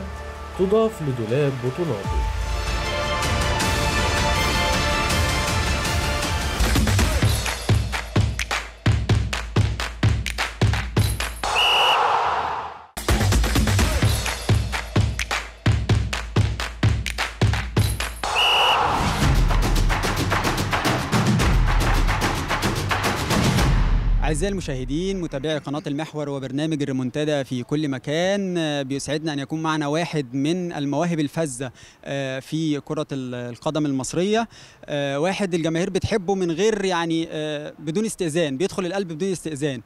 تضاف لدولاب بطولاته أعزائي المشاهدين متابعي قناة المحور وبرنامج الريمونتادا في كل مكان آه، بيسعدنا أن يكون معنا واحد من المواهب الفذة آه، في كرة القدم المصرية آه، واحد الجماهير بتحبه من غير يعني بدون استئذان بيدخل القلب بدون استئذان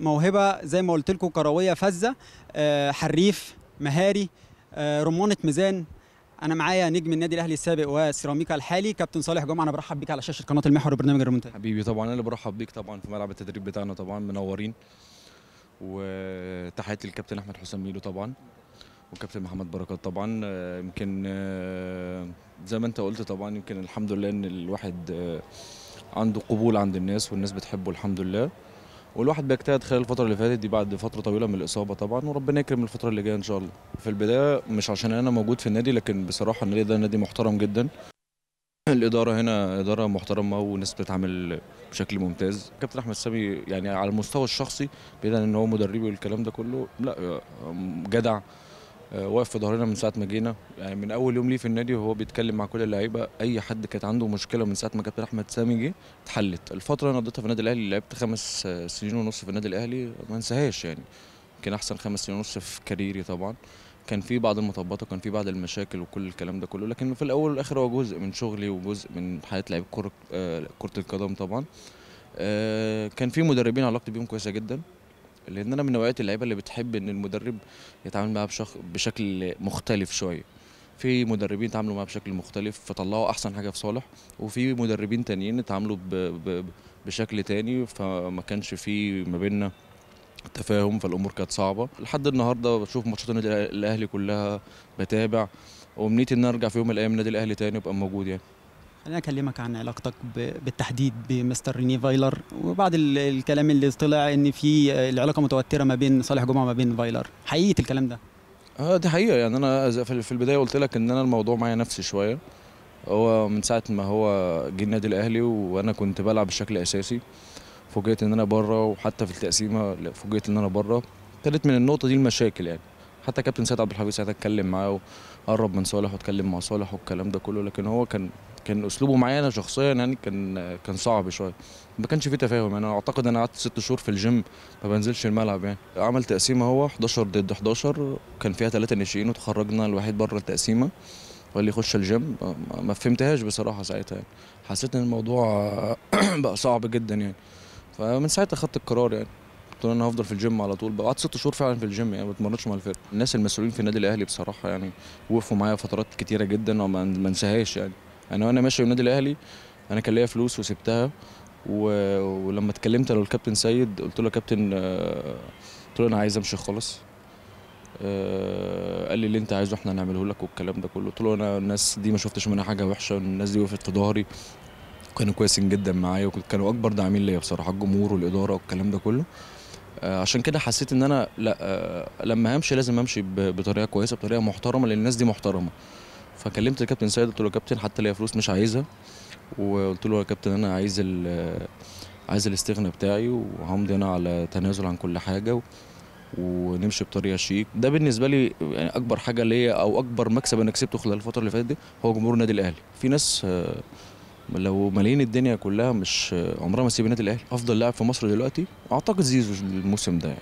موهبة زي ما قلت لكم كروية فذة حريف مهاري رمانة ميزان انا معايا نجم النادي الاهلي السابق وسيراميكا الحالي كابتن صالح جمعه انا برحب بيك على شاشه قناه المحور وبرنامج الريمونتادا حبيبي طبعا انا اللي برحب بيك طبعا في ملعب التدريب بتاعنا طبعا منورين وتحياتي للكابتن احمد حسام ميلو طبعا والكابتن محمد بركات طبعا آه، يمكن آه، زي ما انت قلت طبعا يمكن الحمد لله ان الواحد آه، عنده قبول عند الناس والناس بتحبه الحمد لله والواحد بيجتهد خلال الفتره اللي فاتت دي بعد فتره طويله من الاصابه طبعا وربنا يكرم الفتره اللي جايه ان شاء الله في البدايه مش عشان انا موجود في النادي لكن بصراحه النادي ده نادي محترم جدا الاداره هنا اداره محترمه والناس بتتعامل بشكل ممتاز كابتن احمد سامي يعني على المستوى الشخصي بعيدا ان هو مدربي والكلام ده كله لا جدع آه، واقف في ظهرنا من ساعه ما جينا يعني من اول يوم ليه في النادي وهو بيتكلم مع كل اللعيبه اي حد كانت عنده مشكله من ساعه ما كابتن احمد سامي جه اتحلت الفتره اللي قضيتها في النادي الاهلي لعبت خمس آه، سنين ونص في النادي الاهلي ما انساهاش يعني يمكن احسن خمس سنين ونص في كاريري طبعا كان في بعض المطبات وكان في بعض المشاكل وكل الكلام ده كله لكن في الاول والاخر هو جزء من شغلي وجزء من حياه لعيب كره آه، كره القدم طبعا كان في مدربين علاقتي بيهم كويسه جدا لان انا من نوعيه اللعيبه اللي بتحب ان المدرب يتعامل معاها بشخ... بشكل مختلف شويه في مدربين تعاملوا معاها بشكل مختلف فطلعوا احسن حاجه في صالح وفي مدربين تانيين اتعاملوا ب... ب... بشكل تاني فما كانش في ما بيننا تفاهم فالامور كانت صعبه لحد النهارده بشوف ماتشات النادي الاهلي كلها بتابع وامنيتي ان ارجع في يوم من الايام النادي الاهلي تاني وابقى موجود يعني خليني اكلمك عن علاقتك بالتحديد بمستر ريني فايلر وبعد الكلام اللي طلع ان في العلاقه متوتره ما بين صالح جمعه وما بين فايلر حقيقه الكلام ده اه دي حقيقه يعني انا في البدايه قلت لك ان انا الموضوع معايا نفسي شويه هو من ساعه ما هو جه النادي الاهلي وانا كنت بلعب بشكل اساسي فوجئت ان انا بره وحتى في التقسيمه فوجئت ان انا بره ابتدت من النقطه دي المشاكل يعني حتى كابتن سيد عبد الحفيظ ساعتها اتكلم معاه قرب من صالح واتكلم مع صالح والكلام ده كله لكن هو كان كان اسلوبه معايا انا شخصيا يعني كان كان صعب شويه ما كانش في تفاهم يعني انا اعتقد انا قعدت ست شهور في الجيم ما بنزلش الملعب يعني عمل تقسيمه هو 11 ضد 11 كان فيها ثلاثه ناشئين وتخرجنا الوحيد بره التقسيمه وقال لي الجيم ما فهمتهاش بصراحه ساعتها يعني حسيت ان الموضوع بقى صعب جدا يعني فمن ساعتها خدت القرار يعني قلت له انا هفضل في الجيم على طول قعدت ست شهور فعلا في الجيم يعني ما بتمرنش مع الفرقه الناس المسؤولين في النادي الاهلي بصراحه يعني وقفوا معايا فترات كتيره جدا وما انساهاش يعني انا يعني وانا ماشي النادي الاهلي انا كان ليا فلوس وسبتها و... ولما اتكلمت انا والكابتن سيد قلت له يا كابتن آه، قلت له انا عايز امشي خالص آه، قال لي اللي انت عايزه احنا هنعمله لك والكلام ده كله قلت له انا الناس دي ما شفتش منها حاجه وحشه الناس دي وقفت في ظهري كانوا كويسين جدا معايا وكانوا اكبر داعمين ليا بصراحه الجمهور والاداره والكلام ده كله آه، عشان كده حسيت ان انا لا آه، لما همشي لازم امشي بطريقه كويسه بطريقه محترمه لان الناس دي محترمه فكلمت الكابتن سيد قلت له يا كابتن حتى ليا فلوس مش عايزها وقلت له يا كابتن انا عايز عايز الاستغناء بتاعي وهمضي انا على تنازل عن كل حاجه ونمشي بطريقه شيك ده بالنسبه لي يعني اكبر حاجه ليا او اكبر مكسب انا كسبته خلال الفتره اللي فاتت دي هو جمهور النادي الاهلي في ناس آه، لو مالين الدنيا كلها مش عمرها ما سيب النادي الاهلي افضل لاعب في مصر دلوقتي اعتقد زيزو الموسم ده يعني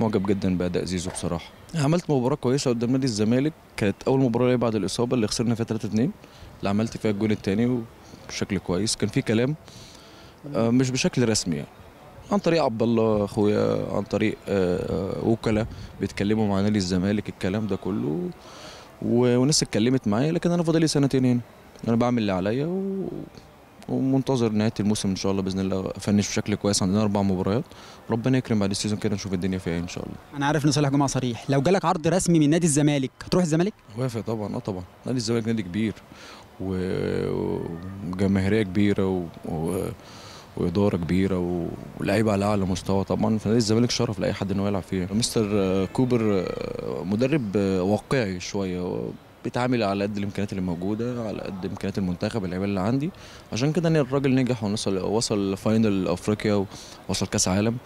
معجب جدا باداء زيزو بصراحه عملت مباراه كويسه قدام نادي الزمالك كانت اول مباراه ليا بعد الاصابه اللي خسرنا فيها 3 2 اللي عملت فيها الجون الثاني بشكل كويس كان في كلام آه، مش بشكل رسمي يعني عن طريق عبد الله اخويا عن طريق آه، آه، وكلاء بيتكلموا مع نادي الزمالك الكلام ده كله وناس اتكلمت معايا لكن انا فاضل لي سنتين هنا انا بعمل اللي عليا و... ومنتظر نهايه الموسم ان شاء الله باذن الله افنش بشكل كويس عندنا اربع مباريات ربنا يكرم بعد السيزون كده نشوف الدنيا فيها ايه ان شاء الله انا عارف ان صالح جمعه صريح لو جالك عرض رسمي من نادي الزمالك هتروح الزمالك وافق طبعا اه طبعا نادي الزمالك نادي كبير وجماهيريه كبيره و... و... واداره كبيره ولعيبة على اعلى مستوى طبعا فنادي الزمالك شرف لاي حد انه يلعب فيه مستر كوبر مدرب واقعي شويه بتعامل على قد الامكانيات اللي موجوده على قد امكانيات المنتخب اللعيبه اللي عندي عشان كده ان يعني الراجل نجح ونصل وصل فاينل افريقيا ووصل كاس عالم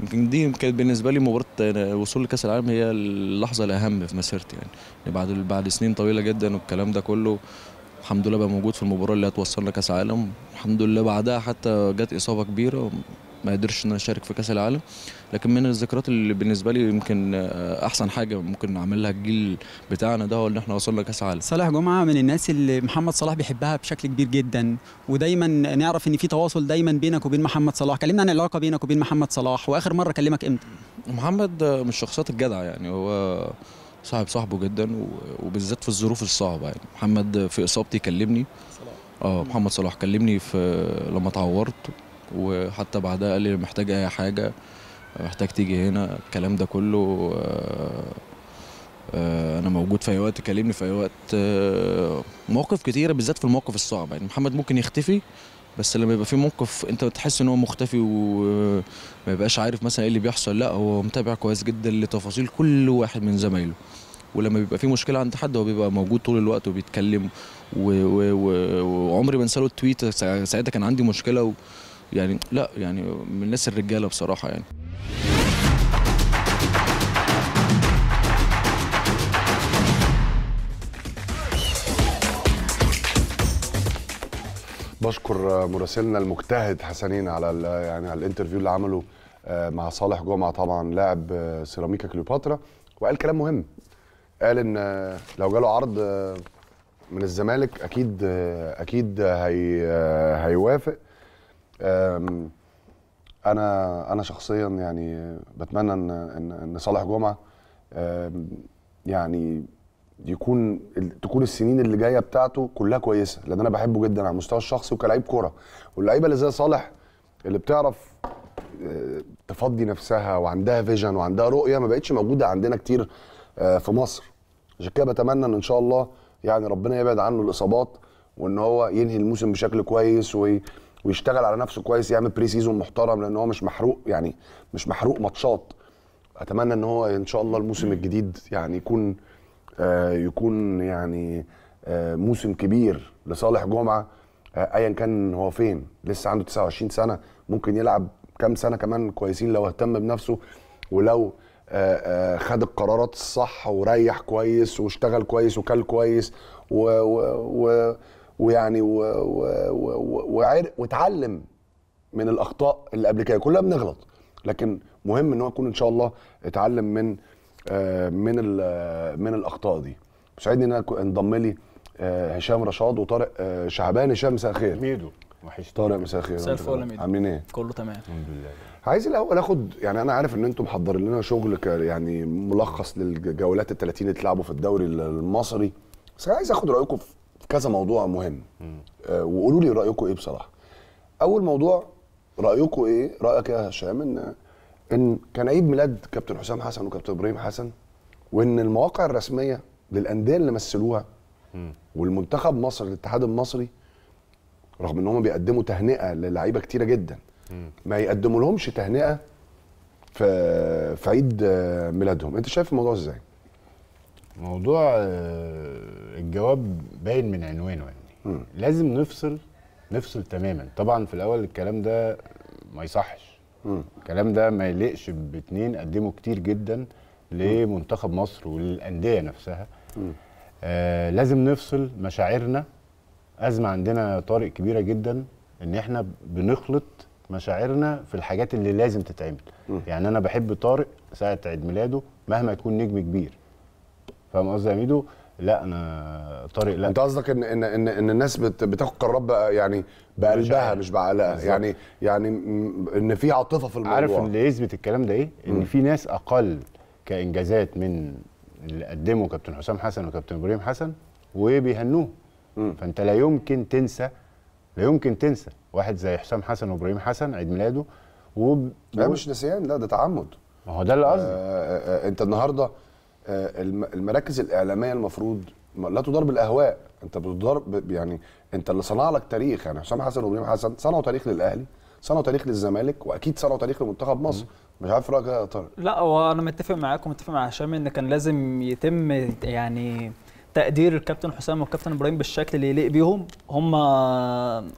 يمكن دي كانت بالنسبه لي مباراه آه، وصول لكاس العالم هي اللحظه الاهم في مسيرتي يعني, يعني بعد بعد سنين طويله جدا والكلام ده كله الحمد لله بقى موجود في المباراه اللي هتوصلنا كاس عالم الحمد لله بعدها حتى جت اصابه كبيره ما قدرش ان انا اشارك في كاس العالم لكن من الذكريات اللي بالنسبه لي يمكن احسن حاجه ممكن نعملها الجيل بتاعنا ده هو ان احنا وصلنا كاس عالم صالح جمعه من الناس اللي محمد صلاح بيحبها بشكل كبير جدا ودايما نعرف ان في تواصل دايما بينك وبين محمد صلاح كلمنا عن العلاقه بينك وبين محمد صلاح واخر مره كلمك امتى محمد من الشخصيات الجدعه يعني هو صاحب صاحبه جدا وبالذات في الظروف الصعبه يعني محمد في اصابتي كلمني اه محمد صلاح كلمني في لما اتعورت وحتى بعدها قال لي محتاج اي حاجه محتاج تيجي هنا الكلام ده كله آه، آه، انا موجود في اي وقت كلمني في اي وقت آه، مواقف كتيره بالذات في المواقف الصعبه يعني محمد ممكن يختفي بس لما يبقى في موقف انت بتحس ان هو مختفي وما يبقاش عارف مثلا ايه اللي بيحصل لا هو متابع كويس جدا لتفاصيل كل واحد من زمايله ولما بيبقى في مشكله عند حد هو بيبقى موجود طول الوقت وبيتكلم وعمري ما انسى له التويت ساعتها كان عندي مشكله يعني لا يعني من الناس الرجاله بصراحه يعني بشكر مراسلنا المجتهد حسنين على يعني على الانترفيو اللي عمله آه، مع صالح جمعه طبعا لاعب آه، سيراميكا كليوباترا وقال كلام مهم قال ان آه، لو جاله عرض من الزمالك اكيد اكيد هي هيوافق انا انا شخصيا يعني بتمنى ان ان صالح جمعه يعني يكون تكون السنين اللي جايه بتاعته كلها كويسه لان انا بحبه جدا على المستوى الشخصي وكلاعب كوره واللعيبه اللي زي صالح اللي بتعرف أه، تفضي نفسها وعندها فيجن وعندها رؤيه ما بقتش موجوده عندنا كتير أه، في مصر عشان كده بتمنى ان ان شاء الله يعني ربنا يبعد عنه الاصابات وان هو ينهي الموسم بشكل كويس وي ويشتغل على نفسه كويس يعمل بري سيزون محترم لان هو مش محروق يعني مش محروق ماتشات اتمنى ان هو ان شاء الله الموسم الجديد يعني يكون آه يكون يعني آه موسم كبير لصالح جمعه آه ايا كان هو فين لسه عنده 29 سنه ممكن يلعب كام سنه كمان كويسين لو اهتم بنفسه ولو آه آه خد القرارات الصح وريح كويس واشتغل كويس وكل كويس و, و, و ويعني و... و... واتعلم من الاخطاء اللي قبل كده كلنا بنغلط لكن مهم ان هو يكون ان شاء الله اتعلم من آه، من من الاخطاء دي سعيدني ان انا انضم لي آه، هشام رشاد وطارق آه، شعبان هشام مساء الخير ميدو وحش طارق مساء الخير مساء الفل ميدو عاملين ايه كله تمام الحمد لله عايز الاول اخد يعني انا عارف ان انتم محضرين لنا شغل يعني ملخص للجولات ال 30 اللي اتلعبوا في الدوري المصري بس عايز اخد رايكم في كذا موضوع مهم آه، وقولوا لي رايكم ايه بصراحه اول موضوع رايكم ايه رايك يا هشام ان ان كان عيد ميلاد كابتن حسام حسن وكابتن ابراهيم حسن وان المواقع الرسميه للانديه اللي مثلوها والمنتخب مصر الاتحاد المصري رغم ان هم بيقدموا تهنئه للعيبه كتيره جدا ما يقدموا لهمش تهنئه في في عيد آه، ميلادهم انت شايف الموضوع ازاي موضوع آه، الجواب باين من عنوانه يعني لازم نفصل نفصل تماما طبعا في الاول الكلام ده ما يصحش الكلام ده ما يليقش باتنين قدموا كتير جدا لمنتخب مصر وللانديه نفسها آه لازم نفصل مشاعرنا ازمه عندنا طارق كبيره جدا ان احنا بنخلط مشاعرنا في الحاجات اللي لازم تتعمل يعني انا بحب طارق ساعه عيد ميلاده مهما يكون نجم كبير فاهم قصدي يا ميدو لا انا طارق لا انت قصدك ان ان ان, إن الناس بتاخد قرارات بقى يعني بقلبها مش بعقلها يعني يعني ان في عاطفه في الموضوع عارف اللي يثبت الكلام ده ايه؟ ان في ناس اقل كانجازات من اللي قدمه كابتن حسام حسن وكابتن ابراهيم حسن وبيهنوه فانت لا يمكن تنسى لا يمكن تنسى واحد زي حسام حسن وابراهيم حسن عيد ميلاده و... لا مش نسيان لا ده تعمد ما هو ده اللي قصدي آه، آه، آه، انت النهارده آه، المراكز الاعلاميه المفروض لا تضرب الاهواء انت بتضرب يعني انت اللي صنع لك تاريخ يعني حسام حسن وابراهيم حسن صنعوا تاريخ للاهلي صنعوا تاريخ للزمالك واكيد صنعوا تاريخ لمنتخب مصر مش عارف رايك يا طارق لا هو انا متفق معاك ومتفق مع هشام ان كان لازم يتم يعني تقدير الكابتن حسام والكابتن ابراهيم بالشكل اللي يليق بيهم هم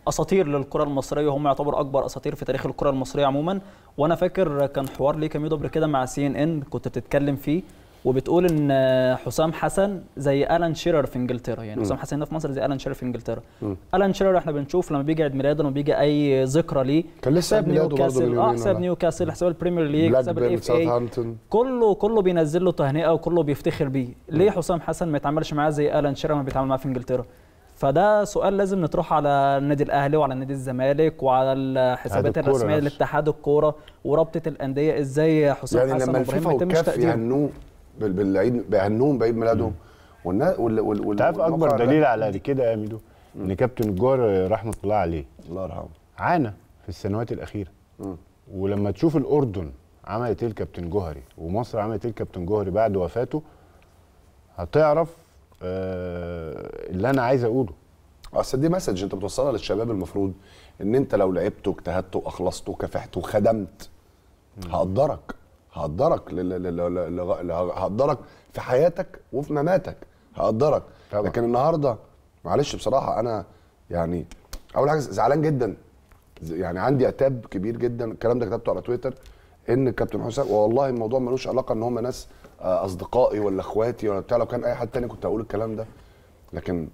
اساطير للكره المصريه وهم يعتبروا اكبر اساطير في تاريخ الكره المصريه عموما وانا فاكر كان حوار ليك يوم قبل كده مع سي ان ان كنت بتتكلم فيه وبتقول ان حسام حسن زي الان شيرر في انجلترا يعني م. حسام حسن هنا في مصر زي الان شيرر في انجلترا م. الان شيرر احنا بنشوف لما بيجي عيد ميلاده لما بيجي اي ذكرى ليه كان لسه حساب نيوكاسل اه حساب نيوكاسل حساب البريمير ليج حساب الاف اي كله كله بينزل له تهنئه وكله بيفتخر بيه ليه حسام حسن ما يتعاملش معاه زي الان شيرر ما بيتعامل معاه في انجلترا فده سؤال لازم نطرحه على النادي الاهلي وعلى نادي الزمالك وعلى الحسابات الرسميه لاتحاد الكوره ورابطه الانديه ازاي حسام يعني حسن لما ابراهيم ما يتمش تقديره بالعيد بيهنوهم بعيد ميلادهم والناس وال تعرف اكبر دليل على كده يا ميدو ان كابتن الجار رحمه الله عليه الله يرحمه عانى في السنوات الاخيره م. ولما تشوف الاردن عملت ايه الكابتن جوهري ومصر عملت ايه الكابتن جوهري بعد وفاته هتعرف آه اللي انا عايز اقوله اصل دي مسج انت بتوصلها للشباب المفروض ان انت لو لعبت واجتهدت واخلصت وكافحت وخدمت هقدرك هقدرك هقدرك في حياتك وفي مماتك هقدرك لكن النهارده معلش بصراحه انا يعني اول حاجه زعلان جدا يعني عندي عتاب كبير جدا الكلام ده كتبته على تويتر ان الكابتن حسام والله الموضوع ملوش علاقه ان هم ناس آه، اصدقائي ولا اخواتي ولا بتاع لو كان اي حد تاني كنت هقول الكلام ده لكن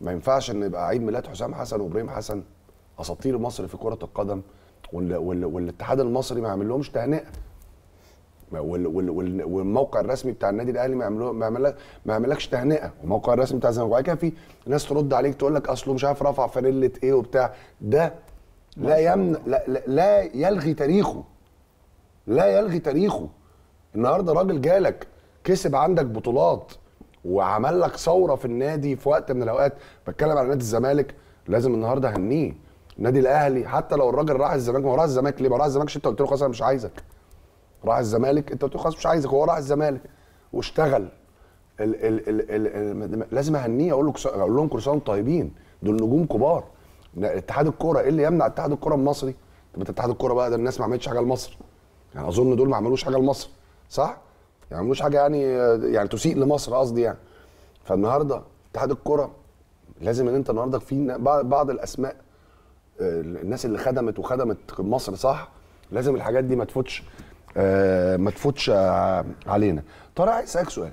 ما ينفعش ان يبقى عيد ميلاد حسام حسن وابراهيم حسن اساطير مصر في كره القدم والاتحاد المصري ما يعمل لهمش تهنئه والموقع الرسمي بتاع النادي الاهلي ما يعملوش ما يعملكش تهنئه والموقع الرسمي بتاع الزمالك وبعد كده في ناس ترد عليك تقول لك اصله مش عارف رفع فانيله ايه وبتاع ده لا يمنع لا, لا, لا يلغي تاريخه لا يلغي تاريخه النهارده راجل جالك كسب عندك بطولات وعمل لك ثوره في النادي في وقت من الاوقات بتكلم على نادي الزمالك لازم النهارده هنيه النادي الاهلي حتى لو الراجل راح الزمالك ما هو راح الزمالك ليه؟ ما راح الزمالك انت قلت له خلاص انا مش عايزك راح الزمالك انت بتقول خلاص مش عايزك هو راح الزمالك واشتغل ال ال ال ال ال لازم اهنيه اقول لك اقول لهم كل سنه طيبين دول نجوم كبار اتحاد الكوره ايه اللي يمنع اتحاد الكوره المصري؟ طب اتحاد الكوره بقى ده الناس ما عملتش حاجه لمصر يعني اظن دول ما عملوش حاجه لمصر صح؟ يعني ما عملوش حاجه يعني يعني تسيء لمصر قصدي يعني فالنهارده اتحاد الكوره لازم ان انت النهارده في بعض الاسماء آه، الناس اللي خدمت وخدمت مصر صح لازم الحاجات دي ما تفوتش آه، ما تفوتش آه، علينا طارق عايز اسالك سؤال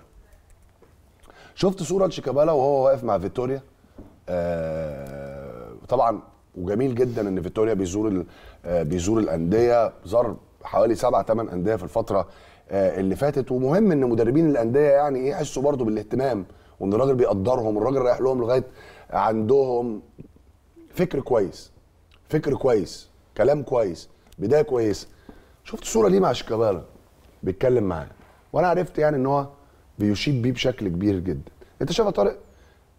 شفت صوره لشيكابالا وهو واقف مع فيتوريا آه، طبعا وجميل جدا ان فيتوريا بيزور بيزور الانديه زار حوالي سبع ثمان انديه في الفتره اللي فاتت ومهم ان مدربين الانديه يعني ايه يحسوا برضو بالاهتمام وان الراجل بيقدرهم الراجل رايح لهم لغايه عندهم فكر كويس فكر كويس كلام كويس بدايه كويسه شفت صوره دي مع شيكابالا بيتكلم معاه وانا عرفت يعني ان هو بيشيد بيه بشكل كبير جدا انت شايف يا طارق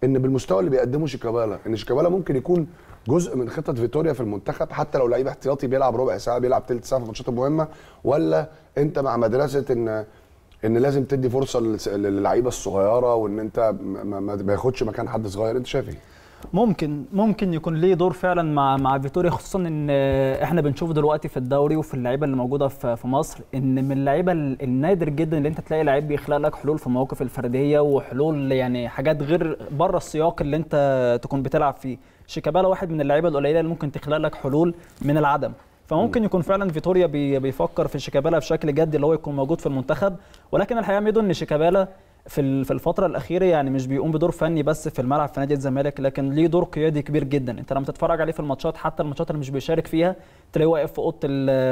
ان بالمستوى اللي بيقدمه شيكابالا ان شيكابالا ممكن يكون جزء من خطه فيتوريا في المنتخب حتى لو لعيب احتياطي بيلعب ربع ساعه بيلعب ثلث ساعه في الماتشات المهمه ولا انت مع مدرسه ان ان لازم تدي فرصه للعيبه الصغيره وان انت ما, ما بياخدش مكان حد صغير انت شايف ايه ممكن ممكن يكون ليه دور فعلا مع مع فيتوريا خصوصا ان آه، احنا بنشوف دلوقتي في الدوري وفي اللعيبه اللي موجوده في, في مصر ان من اللعيبه النادر جدا اللي انت تلاقي لعيب بيخلق لك حلول في المواقف الفرديه وحلول يعني حاجات غير بره السياق اللي انت تكون بتلعب فيه شيكابالا واحد من اللعيبه القليله اللي ممكن تخلق لك حلول من العدم فممكن يكون فعلا فيتوريا بيفكر في شيكابالا بشكل جدي اللي هو يكون موجود في المنتخب ولكن الحقيقه ميدو ان شيكابالا في في الفتره الاخيره يعني مش بيقوم بدور فني بس في الملعب في نادي الزمالك لكن ليه دور قيادي كبير جدا انت لما تتفرج عليه في الماتشات حتى الماتشات اللي مش بيشارك فيها تلاقيه واقف في اوضه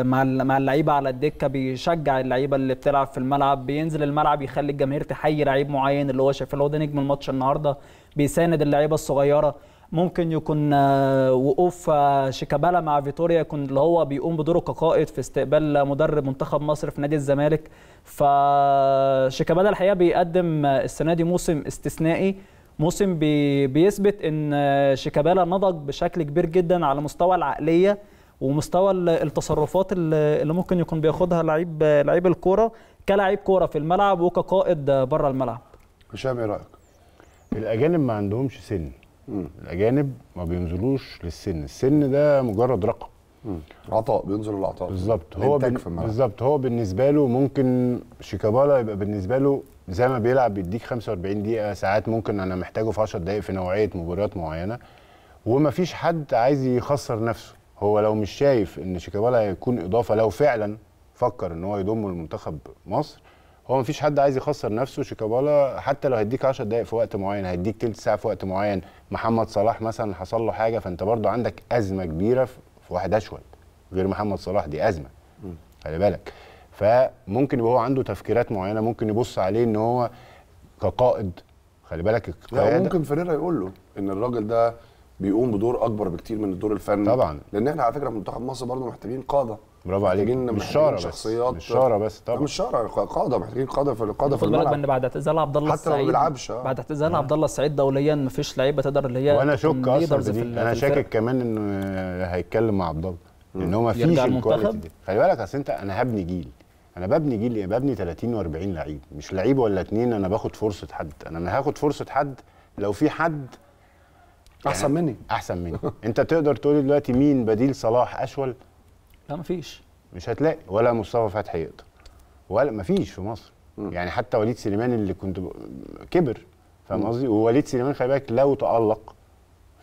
مع مع اللعيبه على الدكه بيشجع اللعيبه اللي بتلعب في الملعب بينزل الملعب يخلي الجماهير تحيي لعيب معين اللي هو شايف اللي هو ده نجم الماتش النهارده بيساند اللعيبه الصغيره ممكن يكون آه، وقوف آه، شيكابالا مع فيتوريا يكون اللي هو بيقوم بدوره كقائد في استقبال مدرب منتخب مصر في نادي الزمالك فشيكابالا الحقيقه بيقدم آه، السنه دي موسم استثنائي موسم بيثبت ان شيكابالا نضج بشكل كبير جدا على مستوى العقليه ومستوى التصرفات اللي ممكن يكون بياخدها لعيب لعيب الكوره كلاعب كوره في الملعب وكقائد بره الملعب هشام ايه رايك الاجانب ما عندهمش سن مم. الاجانب ما بينزلوش للسن السن ده مجرد رقم عطاء بينزل العطاء بالظبط هو بالظبط هو بالنسبه له ممكن شيكابالا يبقى بالنسبه له زي ما بيلعب بيديك 45 دقيقه ساعات ممكن انا محتاجه في 10 دقائق في نوعيه مباريات معينه ومفيش حد عايز يخسر نفسه هو لو مش شايف ان شيكابالا هيكون اضافه لو فعلا فكر ان هو يضمه لمنتخب مصر هو مفيش حد عايز يخسر نفسه شيكابالا حتى لو هيديك 10 دقائق في وقت معين هيديك تلت ساعه في وقت معين محمد صلاح مثلا حصل له حاجه فانت برضو عندك ازمه كبيره في واحد اشول غير محمد صلاح دي ازمه خلي بالك فممكن يبقى هو عنده تفكيرات معينه ممكن يبص عليه ان هو كقائد خلي بالك القياده ممكن فريرا يقول له ان الراجل ده بيقوم بدور اكبر بكتير من الدور الفني طبعا لان احنا على فكره في منتخب مصر برضه محتاجين قاده برافو عليك مش شاره بس مش شاره بس طبعا مش شاره يعني قاده محتاجين قاده في القاده في الملعب ان بعد اعتزال عبد الله السعيد حتى ما بيلعبش آه. بعد اعتزال عبد الله السعيد دوليا ما فيش لعيبه تقدر اللي هي وانا شك اصلا انا شاكك كمان انه آه، هيتكلم مع عبد الله ان هو ما فيش الكواليتي دي خلي بالك اصل انت انا هبني جيل انا ببني جيل يعني ببني 30 و40 لعيب مش لعيب ولا اتنين انا باخد فرصه حد انا انا هاخد فرصه حد لو في حد احسن يعني مني احسن مني انت تقدر تقول دلوقتي مين بديل صلاح اشول لا مفيش مش هتلاقي ولا مصطفى فتحي يقدر ولا مفيش في مصر م. يعني حتى وليد سليمان اللي كنت كبر فاهم قصدي ووليد سليمان خلي بالك لو تالق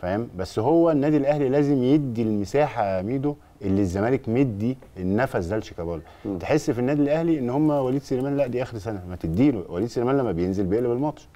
فاهم بس هو النادي الاهلي لازم يدي المساحه يا ميدو اللي الزمالك مدي النفس ده لشيكابالا تحس في النادي الاهلي ان هم وليد سليمان لا دي اخر سنه ما تديله وليد سليمان لما بينزل بيقلب الماتش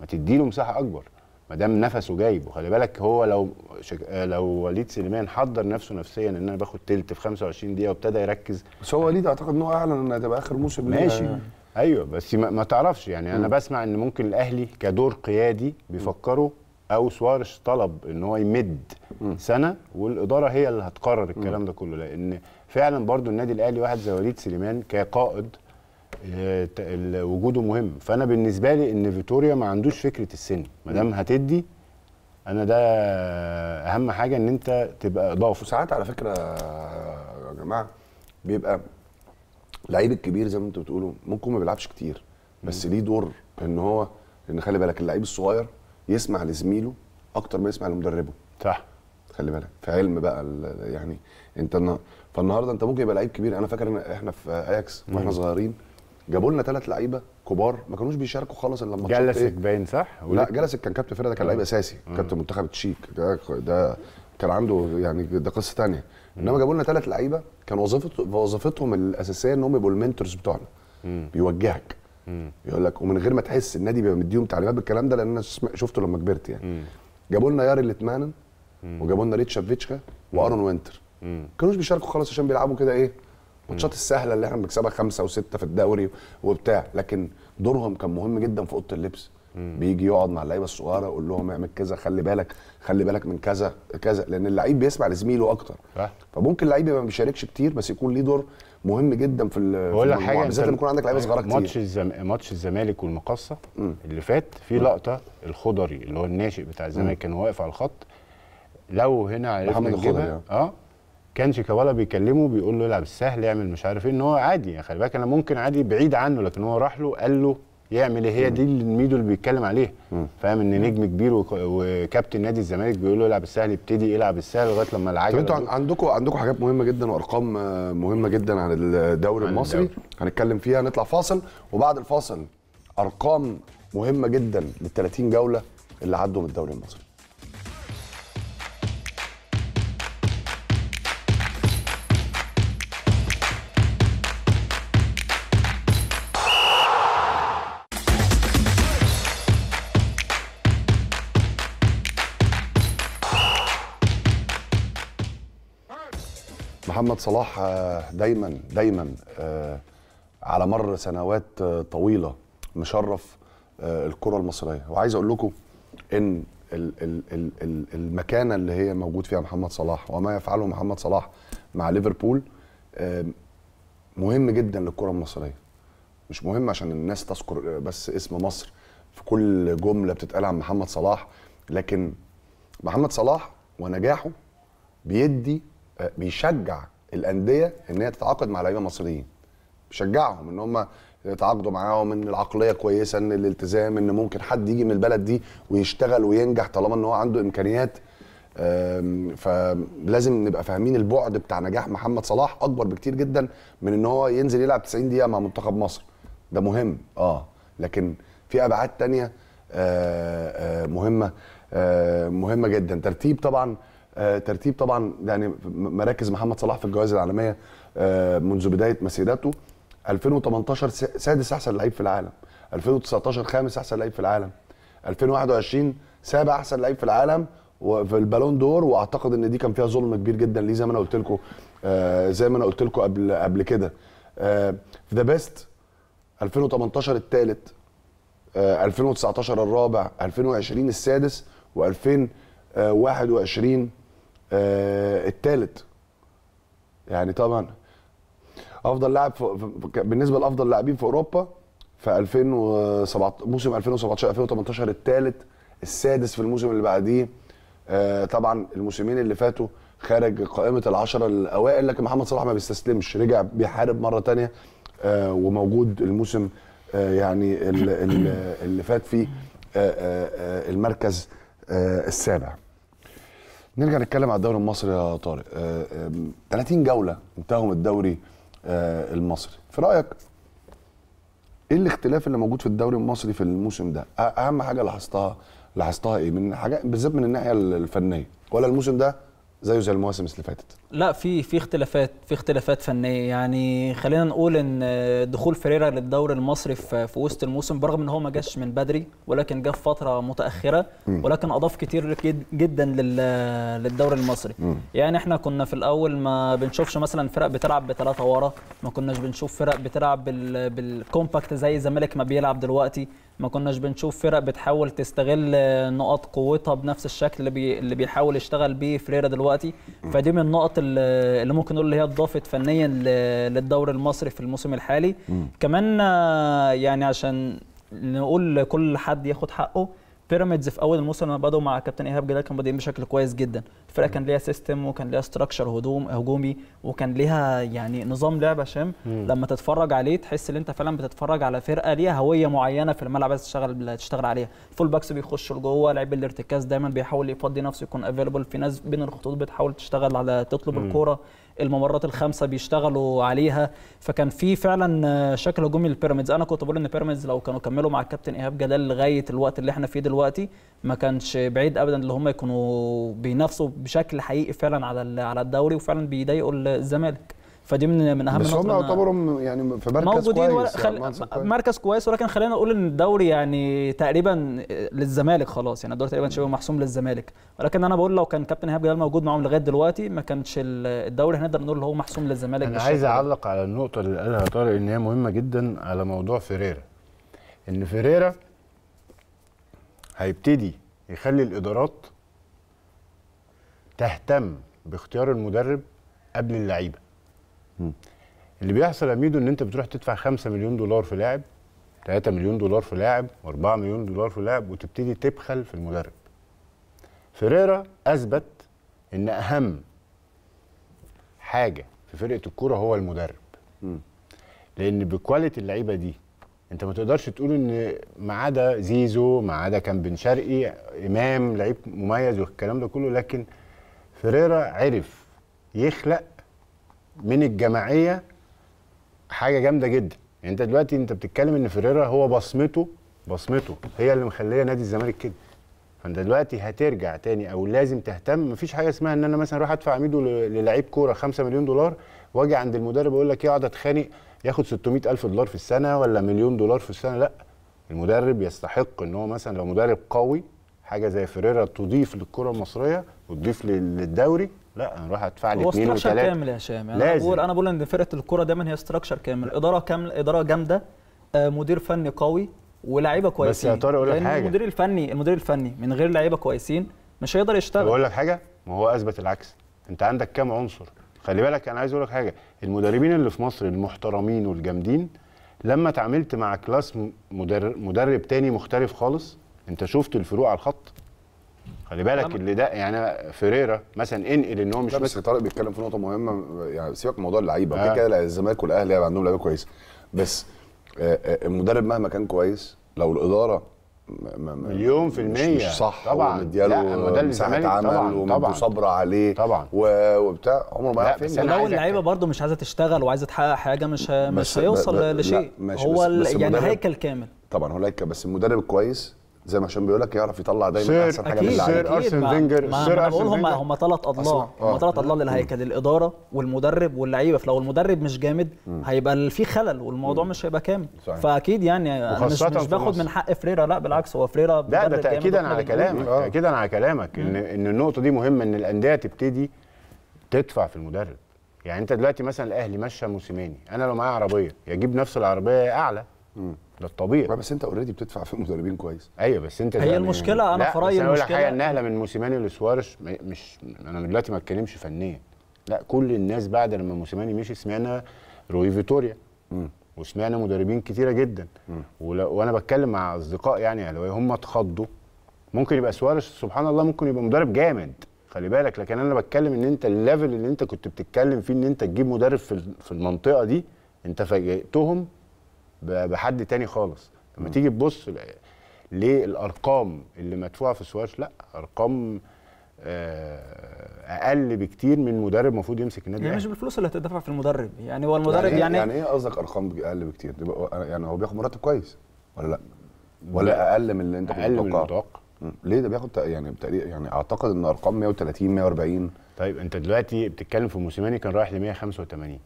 ما تديله مساحه اكبر ما دام نفسه جايبه خلي بالك هو لو شك... آه، لو وليد سليمان حضر نفسه نفسيا ان انا باخد تلت في 25 دقيقه وابتدى يركز بس هو وليد اعتقد ان هو اعلن ان هتبقى اخر موسم ماشي آه. ايوه بس ما, ما تعرفش يعني انا بسمع ان ممكن الاهلي كدور قيادي بيفكروا او سوارش طلب ان هو يمد م. سنه والاداره هي اللي هتقرر الكلام م. ده كله لان فعلا برضو النادي الاهلي واحد زي وليد سليمان كقائد وجوده مهم فانا بالنسبه لي ان فيتوريا ما عندوش فكره السن ما دام هتدي انا ده اهم حاجه ان انت تبقى اضافه وساعات على فكره يا جماعه بيبقى لعيب الكبير زي ما انتم بتقولوا ممكن ما بيلعبش كتير بس ليه دور ان هو ان خلي بالك اللعيب الصغير يسمع لزميله اكتر ما يسمع لمدربه صح خلي بالك في علم بقى يعني انت فالنهارده انت ممكن يبقى لعيب كبير انا فاكر احنا في اياكس واحنا صغيرين جابوا لنا ثلاث لعيبه كبار ما كانوش بيشاركوا خالص الا لما جلس إيه؟ باين صح؟ لا جلس كان كابتن فرقه كان لعيب اساسي كابتن منتخب تشيك ده ده كان عنده يعني ده قصه ثانيه انما جابوا لنا ثلاث لعيبه كان وظيفتهم وظيفتهم الاساسيه ان هم يبقوا المنتورز بتوعنا بيوجهك يقول لك ومن غير ما تحس النادي بيبقى مديهم تعليمات بالكلام ده لان انا شفته لما كبرت يعني جابوا لنا ياري لتمانن وجابوا لنا ريتشا فيتشكا وارون وينتر ما كانوش بيشاركوا خالص عشان بيلعبوا كده ايه الماتشات السهله اللي احنا بنكسبها خمسه وسته في الدوري وبتاع لكن دورهم كان مهم جدا في اوضه اللبس مم. بيجي يقعد مع اللعيبه الصغيره يقول لهم اعمل كذا خلي بالك خلي بالك من كذا كذا لان اللعيب بيسمع لزميله اكتر أه. فممكن اللعيب ما بيشاركش كتير بس يكون ليه دور مهم جدا في بقول لك حاجه بالذات لما يكون عندك لعيبه صغيره كتير ماتش الزم... ماتش الزمالك والمقصه مم. اللي فات في لقطه الخضري اللي هو الناشئ بتاع الزمالك كان واقف على الخط لو هنا عرفنا محمد الخضري اه, آه. كان شيكابالا بيكلمه بيقول له العب السهل يعمل مش عارف ايه ان هو عادي يعني خلي بالك انا ممكن عادي بعيد عنه لكن هو راح له قال له يعمل ايه هي دي اللي الميدو اللي بيتكلم عليها فاهم ان نجم كبير وكابتن نادي الزمالك بيقول له العب السهل يبتدي يلعب السهل لغايه لما العجله طب انتوا عندكم عندكم حاجات مهمه جدا وارقام آه، مهمه جدا عن الدوري المصري هنتكلم فيها نطلع فاصل وبعد الفاصل ارقام مهمه جدا لل 30 جوله اللي عدوا من الدوري المصري محمد صلاح آه، دايما دايما آه، على مر سنوات آه، طويله مشرف الكره المصريه وعايز اقول لكم ان المكانه اللي هي موجود فيها محمد صلاح وما يفعله محمد صلاح مع ليفربول مهم جدا للكره المصريه مش مهم عشان الناس تذكر بس اسم مصر في كل جمله بتتقال عن محمد صلاح لكن محمد صلاح ونجاحه بيدي بيشجع الانديه ان هي تتعاقد مع لعيبه مصريين بيشجعهم ان هم يتعاقدوا معاهم ان العقليه كويسه ان الالتزام ان ممكن حد يجي من البلد دي ويشتغل وينجح طالما ان هو عنده امكانيات فلازم نبقى فاهمين البعد بتاع نجاح محمد صلاح اكبر بكتير جدا من ان هو ينزل يلعب 90 دقيقه مع منتخب مصر ده مهم اه لكن في ابعاد تانية آآ آه، آآ آه، مهمه آآ آه، مهمه جدا ترتيب طبعا آه، ترتيب طبعا يعني مراكز محمد صلاح في الجوائز العالميه آه، منذ بدايه مسيرته 2018 سادس احسن لعيب في العالم 2019 خامس احسن لعيب في العالم 2021 سابع احسن لعيب في العالم وفي البالون دور واعتقد ان دي كان فيها ظلم كبير جدا ليه زي ما انا قلت لكم آه، زي ما انا قلت لكم قبل قبل كده في ذا بيست 2018 الثالث 2019 الرابع 2020 السادس و2021 آه الثالث يعني طبعا افضل لاعب بالنسبه لافضل لاعبين في اوروبا في 2017 موسم 2017 2018 الثالث السادس في الموسم اللي بعديه آه طبعا الموسمين اللي فاتوا خارج قائمه العشره الاوائل لكن محمد صلاح ما بيستسلمش رجع بيحارب مره ثانيه آه وموجود الموسم آه يعني اللي, اللي فات فيه آه، آه، آه، المركز السابع نرجع نتكلم على الدوري المصري يا طارق 30 آه، آه، جوله انتهوا من الدوري آه، المصري في رايك ايه الاختلاف اللي موجود في الدوري المصري في الموسم ده اهم حاجه لاحظتها لاحظتها ايه من حاجات بالذات من الناحيه الفنيه ولا الموسم ده زيه زي المواسم اللي فاتت لا في في اختلافات في اختلافات فنيه يعني خلينا نقول ان دخول فيريرا للدوري المصري في, في وسط الموسم برغم ان هو ما جاش من بدري ولكن جه في فتره متاخره ولكن اضاف كتير جدا للدوري المصري يعني احنا كنا في الاول ما بنشوفش مثلا فرق بتلعب بثلاثه ورا ما كناش بنشوف فرق بتلعب بالكومباكت زي الزمالك ما بيلعب دلوقتي ما كناش بنشوف فرق بتحاول تستغل آه، نقاط قوتها بنفس الشكل اللي, بي اللي بيحاول يشتغل بيه فريرا دلوقتي فدي من النقط اللي ممكن نقول اللي هي اضافت فنيا للدوري المصري في الموسم الحالي كمان آه، يعني عشان نقول كل حد ياخد حقه بيراميدز في اول الموسم لما بداوا مع كابتن ايهاب جلال كانوا بادئين بشكل كويس جدا الفرقه كان ليها سيستم وكان ليها استراكشر هدوم هجومي وكان ليها يعني نظام لعب هشام لما تتفرج عليه تحس ان انت فعلا بتتفرج على فرقه ليها هويه معينه في الملعب عايز تشتغل تشتغل عليها فول باكس بيخشوا لجوه لعيب الارتكاز دايما بيحاول يفضي نفسه يكون افيلبل في ناس بين الخطوط بتحاول تشتغل على تطلب الكوره الممرات الخمسه بيشتغلوا عليها فكان في فعلا شكل هجومي للبيراميدز انا كنت بقول ان بيراميدز لو كانوا كملوا مع الكابتن ايهاب جلال لغايه الوقت اللي احنا فيه دلوقتي ما كانش بعيد ابدا ان هم يكونوا بينافسوا بشكل حقيقي فعلا على على الدوري وفعلا بيضايقوا الزمالك فدي من من اهم بس هم يعتبروا يعني في مركز موجودين كويس يعني، خل... يعني مركز كويس ولكن خلينا نقول ان الدوري يعني تقريبا للزمالك خلاص يعني الدوري تقريبا شبه محسوم للزمالك ولكن انا بقول لو كان كابتن ايهاب جلال موجود معاهم لغايه دلوقتي ما كانش الدوري هنقدر نقول هو محسوم للزمالك انا عايز اعلق على النقطه اللي قالها طارق ان هي مهمه جدا على موضوع فيريرا ان فيريرا هيبتدي يخلي الادارات تهتم باختيار المدرب قبل اللعيبه اللي بيحصل يا ميدو ان انت بتروح تدفع 5 مليون دولار في لاعب 3 مليون دولار في لاعب و4 مليون دولار في لاعب وتبتدي تبخل في المدرب فيريرا اثبت ان اهم حاجه في فرقه الكوره هو المدرب لان بكواليتي اللعيبه دي انت ما تقدرش تقول ان ما عدا زيزو ما عدا كان بن شرقي امام لعيب مميز والكلام ده كله لكن فيريرا عرف يخلق من الجماعيه حاجه جامده جدا يعني انت دلوقتي انت بتتكلم ان فيريرا هو بصمته بصمته هي اللي مخليه نادي الزمالك كده فانت دلوقتي هترجع تاني او لازم تهتم مفيش حاجه اسمها ان انا مثلا اروح ادفع ميدو للعيب كوره 5 مليون دولار واجي عند المدرب اقول لك اقعد اتخانق ياخد 600 الف دولار في السنه ولا مليون دولار في السنه لا المدرب يستحق ان هو مثلا لو مدرب قوي حاجه زي فيريرا تضيف للكره المصريه وتضيف للدوري لا انا اروح ادفع لي 2 و3 كامل يا هشام يعني لازم. انا بقول انا بقول ان فرقه الكره دايما هي استراكشر كامل اداره كامله اداره جامده آه، مدير فني قوي ولاعيبه كويسين بس يا طارق اقول لك حاجه المدير الفني المدير الفني من غير لعيبه كويسين مش هيقدر يشتغل بقول لك حاجه ما هو اثبت العكس انت عندك كام عنصر خلي بالك انا عايز اقول لك حاجه المدربين اللي في مصر المحترمين والجامدين لما اتعاملت مع كلاس مدرب, مدرب تاني مختلف خالص انت شفت الفروق على الخط خلي بالك اللي ده يعني فيريرا مثلا انقل ان هو مش بس طارق بيتكلم في نقطه مهمه يعني سيبك من موضوع اللعيبه آه. كده الزمالك والاهلي عندهم لعيبه كويسه بس آه، آه، المدرب مهما كان كويس لو الاداره مليون في المية مش, مش صح طبعا ومدياله مساحة عمل ومدياله صبر عليه طبعا وبتاع عمره ما يعرف لو اللعيبه برضه مش عايزه تشتغل وعايزه تحقق حاجه مش مش هيوصل لشيء هو بس يعني هيكل كامل طبعا هو هيكل بس المدرب كويس زي ما عشان بيقول لك يعرف يطلع دايما احسن حاجه من اللعيبه سير ارسن فينجر سير ارسن هم هم ثلاث اضلاع هم آه. ثلاث اضلاع للهيكل الاداره والمدرب واللعيبه فلو المدرب مش جامد مم. هيبقى في خلل والموضوع مم. مش هيبقى كامل صحيح. فاكيد يعني انا مش, مش باخد من حق فريرا لا بالعكس هو فريرا لا ده تاكيدا على كلامك آه. تاكيدا على كلامك ان ان النقطه دي مهمه ان الانديه تبتدي تدفع في المدرب يعني انت دلوقتي مثلا الاهلي ماشيه موسيماني انا لو معايا عربيه يجيب نفس العربيه اعلى ده الطبيعي بس انت اوريدي بتدفع في مدربين كويس ايوه بس انت هي المشكله انا في رايي المشكله الحقيقه النقله من موسيماني لسوارش مش انا دلوقتي ما اتكلمش فنيا لا كل الناس بعد لما موسيماني مشي سمعنا روي فيتوريا وسمعنا مدربين كتيره جدا وانا بتكلم مع اصدقاء يعني اهلاويه هم اتخضوا ممكن يبقى سوارش سبحان الله ممكن يبقى مدرب جامد خلي بالك لكن انا بتكلم ان انت الليفل اللي انت كنت بتتكلم فيه ان انت تجيب مدرب في المنطقه دي انت فاجئتهم بحد تاني خالص لما تيجي تبص ليه الارقام اللي مدفوعه في سواش لا ارقام آه، اقل بكتير من مدرب المفروض يمسك النادي يعني, يعني مش بالفلوس اللي هتدفع في المدرب يعني هو المدرب يعني إيه- يعني, يعني, ايه قصدك ارقام اقل بكتير يعني هو بياخد مرتب كويس ولا لا ولا اقل من اللي انت كنت متوقع ليه ده بياخد يعني تقريبا يعني اعتقد ان ارقام 130 140 طيب انت دلوقتي بتتكلم في موسيماني كان رايح ل 185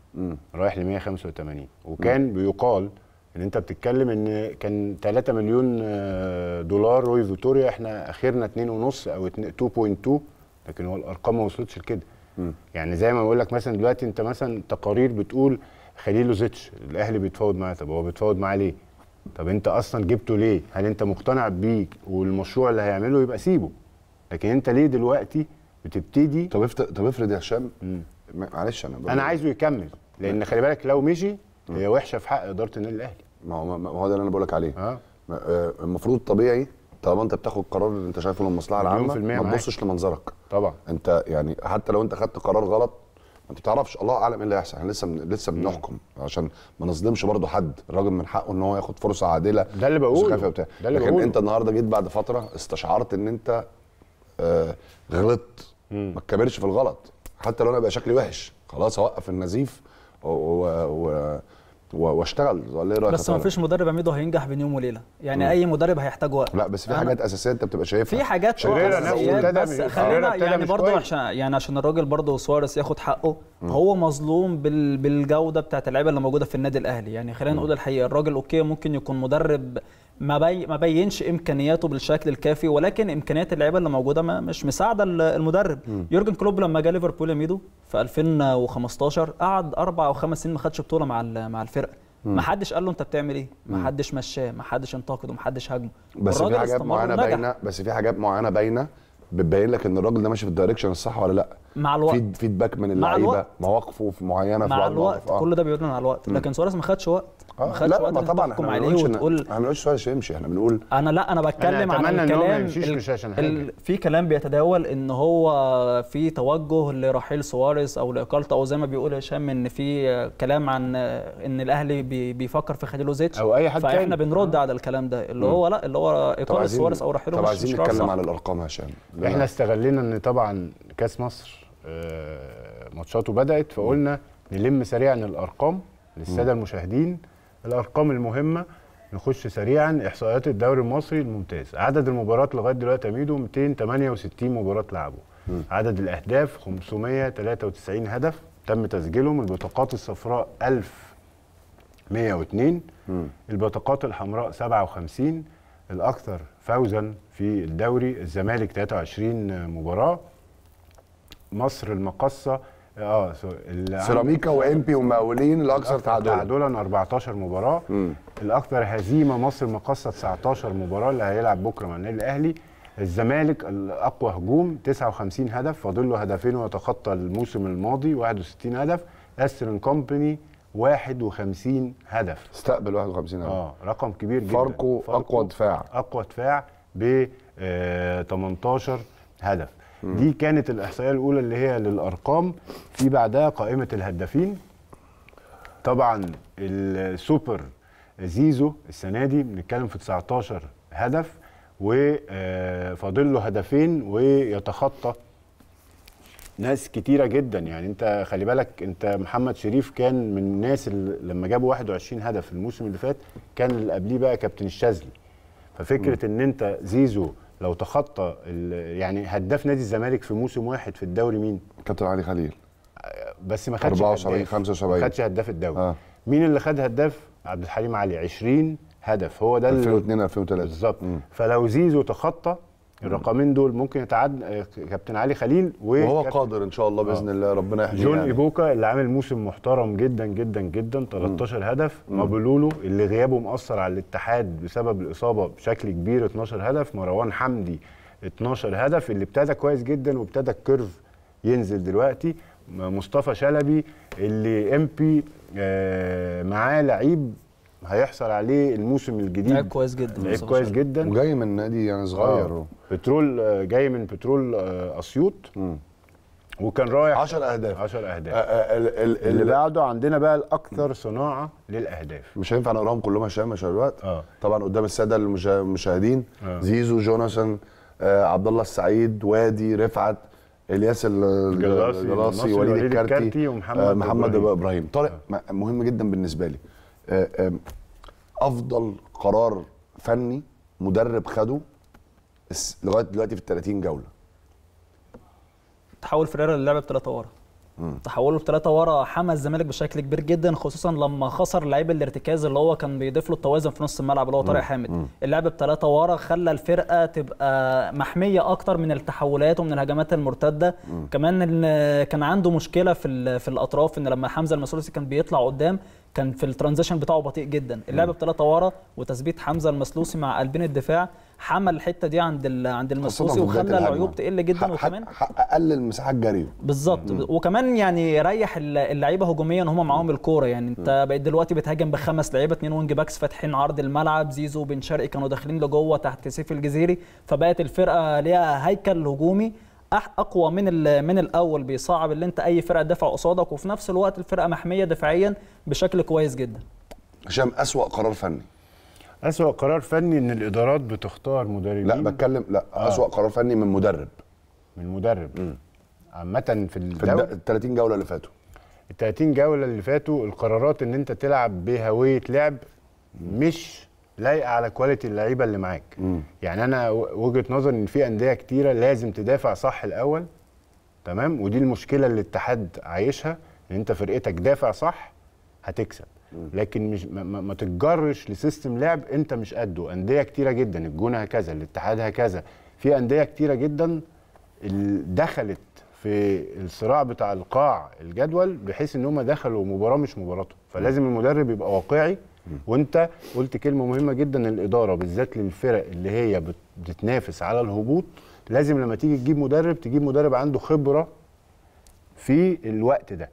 رايح ل 185 وكان م. بيقال ان انت بتتكلم ان كان 3 مليون آه، دولار روي فيتوريا احنا اخرنا 2.5 او 2.2 لكن هو الارقام ما وصلتش لكده يعني زي ما بقول لك مثلا دلوقتي انت مثلا تقارير بتقول خليل زيتش الاهلي بيتفاوض معاه طب هو بيتفاوض معاه ليه؟ طب انت اصلا جبته ليه؟ هل انت مقتنع بيه والمشروع اللي هيعمله يبقى سيبه لكن انت ليه دلوقتي بتبتدي طب افت... طب افرض يا هشام معلش انا انا عايزه يكمل لان خلي بالك لو مشي هي وحشه في حق اداره النادي الاهلي ما هو ما هو ده اللي انا بقول لك عليه آه. آه. المفروض طبيعي طالما انت بتاخد قرار اللي انت شايفه للمصلحه العامه ما تبصش لمنظرك طبعا انت يعني حتى لو انت خدت قرار غلط ما انت بتعرفش الله اعلم ايه اللي هيحصل احنا لسه من لسه بنحكم عشان ما نظلمش برضه حد الراجل من حقه ان هو ياخد فرصه عادله ده اللي بقوله ده اللي لكن بقوله. انت النهارده جيت بعد فتره استشعرت ان انت آه غلطت ما تكبرش في الغلط حتى لو انا بقى شكلي وحش خلاص اوقف النزيف و, و... و... واشتغل ايه رايك بس ما فيش مدرب عميده هينجح بين يوم وليله يعني مم. اي مدرب هيحتاج وقت لا بس في حاجات اساسيه انت بتبقى شايفها في حاجات شريرة بس خلينا يعني برضه عشان يعني عشان الراجل برضه سواريز ياخد حقه مم. هو مظلوم بال بالجوده بتاعت اللعيبه اللي موجوده في النادي الاهلي يعني خلينا نقول الحقيقه الراجل اوكي ممكن يكون مدرب ما بي ما بينش امكانياته بالشكل الكافي ولكن امكانيات اللعيبه اللي موجوده ما مش مساعده المدرب يورجن كلوب لما جه ليفربول يا ميدو في 2015 قعد اربع او خمس سنين ما خدش بطوله مع مع الفرقه ما حدش قال له انت بتعمل ايه ما حدش مشاه ما حدش انتقده ما حدش هاجمه بس في حاجات معينه باينه بس في حاجات معينه باينه بتبين لك ان الراجل ده ماشي في الدايركشن الصح ولا لا مع الوقت في فيدباك من اللعيبه مواقفه معينه في مع الوقت, الوقت. آه. كل ده بيدل على الوقت لكن سواريز ما خدش وقت آه لا ما طبعا احنا ما بنقولش سواريز يمشي احنا بنقول انا لا انا بتكلم أنا عن الكلام مش عشان حاجة. في كلام بيتداول ان هو في توجه لرحيل سواريز او لاقالته او زي ما بيقول هشام ان في كلام عن ان الاهلي بي... بيفكر في خليلوزيتش او اي حد فاحنا بنرد آه. على الكلام ده اللي هو لا اللي هو اقاله سواريز او رحيله مش عايزين نتكلم عن الارقام هشام احنا استغلينا ان طبعا كاس مصر آه، ماتشاته بدات فقلنا نلم سريعا الارقام للساده المشاهدين الارقام المهمه نخش سريعا احصائيات الدوري المصري الممتاز عدد المباريات لغايه دلوقتي ميدو 268 مباراه لعبوا عدد الاهداف 593 هدف تم تسجيلهم البطاقات الصفراء 1102 البطاقات الحمراء 57 الاكثر فوزا في الدوري الزمالك 23 مباراه مصر المقصه اه سيراميكا وامبي ومقاولين الاكثر تعادلا تعادلا 14 مباراه مم. الاكثر هزيمه مصر مقصه 19 مباراه اللي هيلعب بكره مع النادي الاهلي الزمالك الاقوى هجوم 59 هدف فاضل له هدفين ويتخطى الموسم الماضي 61 هدف استرن كومباني 51 هدف استقبل 51 هدف اه رقم كبير جدا فاركو, فاركو اقوى دفاع اقوى دفاع ب 18 آه، هدف دي كانت الاحصائيه الاولى اللي هي للارقام في بعدها قائمه الهدافين طبعا السوبر زيزو السنه دي بنتكلم في 19 هدف وفاضل له هدفين ويتخطى ناس كتيرة جدا يعني انت خلي بالك انت محمد شريف كان من الناس اللي لما جابوا 21 هدف الموسم اللي فات كان اللي قبليه بقى كابتن الشاذلي ففكرة م. ان انت زيزو لو تخطى يعني هداف نادي الزمالك في موسم واحد في الدوري مين؟ كابتن علي خليل بس ما خدش 74 75 ما خدش هداف الدوري آه. مين اللي خد هداف؟ عبد الحليم علي 20 هدف هو ده 2002 2003 بالظبط فلو زيزو تخطى يعني الرقمين دول ممكن يتعدى آه، كابتن علي خليل وهو قادر ان شاء الله آه. باذن الله ربنا يحميه جون يعني. ايبوكا اللي عامل موسم محترم جدا جدا جدا 13 مم. هدف مابولولو اللي غيابه مأثر على الاتحاد بسبب الاصابه بشكل كبير 12 هدف مروان حمدي 12 هدف اللي ابتدى كويس جدا وابتدى الكيرف ينزل دلوقتي مصطفى شلبي اللي امبي آه، معاه لعيب هيحصل عليه الموسم الجديد لعيب كويس جدا لعيب كويس جدا وجاي من نادي يعني صغير آه. بترول آه، جاي من بترول آه، اسيوط وكان رايح 10 اهداف 10 اهداف آه، اللي بعده عندنا بقى الاكثر صناعه للاهداف مش هينفع نقراهم كلهم عشان مش الوقت آه. طبعا قدام الساده المشاهدين آه. زيزو جوناثان آه عبد الله السعيد وادي رفعت الياس الجلاسي وليد الكارتي ومحمد آه محمد ابراهيم طارق مهم جدا بالنسبه لي آه، افضل قرار فني مدرب خده لغايه دلوقتي في ال 30 جوله تحول فيريرا للعب بثلاثه ورا تحوله لثلاثه ورا حمى الزمالك بشكل كبير جدا خصوصا لما خسر لعيب الارتكاز اللي هو كان بيضيف له التوازن في نص الملعب اللي هو طارق حامد اللعب بثلاثه ورا خلى الفرقه تبقى محميه اكتر من التحولات ومن الهجمات المرتده مم. كمان كان عنده مشكله في في الاطراف ان لما حمزه المسلوسي كان بيطلع قدام كان في الترانزيشن بتاعه بطيء جدا اللعب بثلاثه ورا وتثبيت حمزه المسلوسي مع قلبين الدفاع حمل الحته دي عند عند المسلوسي وخلى العيوب تقل جدا وكمان قلل المساحه جريه بالظبط وكمان يعني ريح اللعيبه هجوميا هم معاهم الكوره يعني انت بقيت دلوقتي بتهاجم بخمس لعيبه اثنين وينج باكس فاتحين عرض الملعب زيزو وبن شرقي كانوا داخلين لجوه تحت سيف الجزيري فبقت الفرقه ليها هيكل هجومي اقوى من من الاول بيصعب اللي انت اي فرقه تدافع قصادك وفي نفس الوقت الفرقه محميه دفاعيا بشكل كويس جدا هشام اسوا قرار فني اسوا قرار فني ان الادارات بتختار مدربين لا بتكلم لا آه. اسوا قرار فني من مدرب من مدرب عامه في الدوري ال 30 جوله اللي فاتوا ال 30 جوله اللي فاتوا القرارات ان انت تلعب بهويه لعب مش لايقه على كواليتي اللعيبه اللي معاك مم. يعني انا وجهه نظري ان في انديه كتيره لازم تدافع صح الاول تمام ودي المشكله اللي الاتحاد عايشها ان انت فرقتك دافع صح هتكسب مم. لكن مش ما, ما, ما تتجرش لسيستم لعب انت مش قده انديه كتيره جدا الجونه هكذا الاتحاد هكذا في انديه كتيره جدا دخلت في الصراع بتاع القاع الجدول بحيث ان هم دخلوا مباراه مش مباراتهم فلازم المدرب يبقى واقعي وانت قلت كلمه مهمه جدا الاداره بالذات للفرق اللي هي بتتنافس على الهبوط لازم لما تيجي تجيب مدرب تجيب مدرب عنده خبره في الوقت ده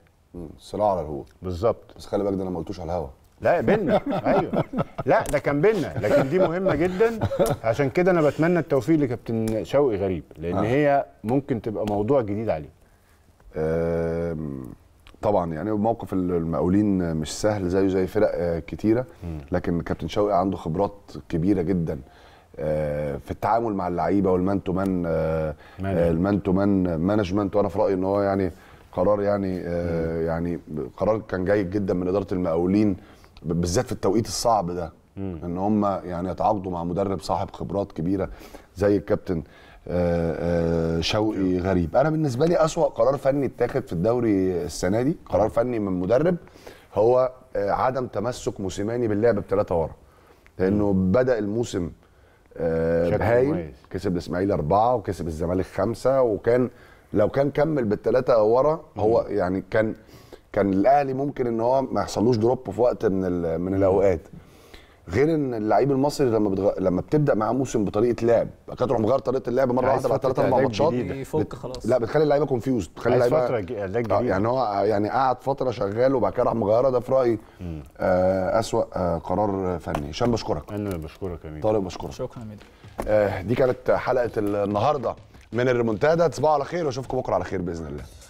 صراع على الهبوط بالظبط بس خلي بالك ده انا ما قلتوش على الهوا لا بينا ايوه لا ده كان بينا لكن دي مهمه جدا عشان كده انا بتمنى التوفيق لكابتن شوقي غريب لان آه. هي ممكن تبقى موضوع جديد عليه طبعا يعني موقف المقاولين مش سهل زيه زي فرق آه، كتيره لكن كابتن شوقي عنده خبرات كبيره جدا آه، في التعامل مع اللعيبه والمان تو مان المان تو مان مانجمنت وانا في رايي ان هو يعني قرار يعني آه، يعني قرار كان جيد جدا من اداره المقاولين بالذات في التوقيت الصعب ده ان هم يعني يتعاقدوا مع مدرب صاحب خبرات كبيره زي الكابتن آه، آه، شوقي غريب انا بالنسبه لي اسوا قرار فني اتاخد في الدوري السنه دي قرار آه. فني من مدرب هو عدم تمسك موسيماني باللعب بثلاثه ورا لانه بدا الموسم هايل كسب الاسماعيلي اربعه وكسب الزمالك خمسه وكان لو كان كمل بالثلاثه ورا هو يعني كان كان الاهلي ممكن ان هو ما يحصلوش دروب في وقت من من الاوقات غير ان اللعيب المصري لما بتغ... لما بتبدا معاه موسم بطريقه لعب كانت تروح مغير طريقه اللعب مره واحده بعد ثلاث اربع ماتشات بت... خلاص لا بتخلي اللعيبه كونفيوز بتخلي اللعيبه فتره ج... آه يعني هو آه، يعني قعد فتره شغال وبعد كده راح مغيره ده في رايي آه اسوء آه قرار فني هشام بشكرك انا بشكرك يا طارق بشكرك شكرا يا آه دي كانت حلقه النهارده من الريمونتادا تصبحوا على خير واشوفكم بكره على خير باذن الله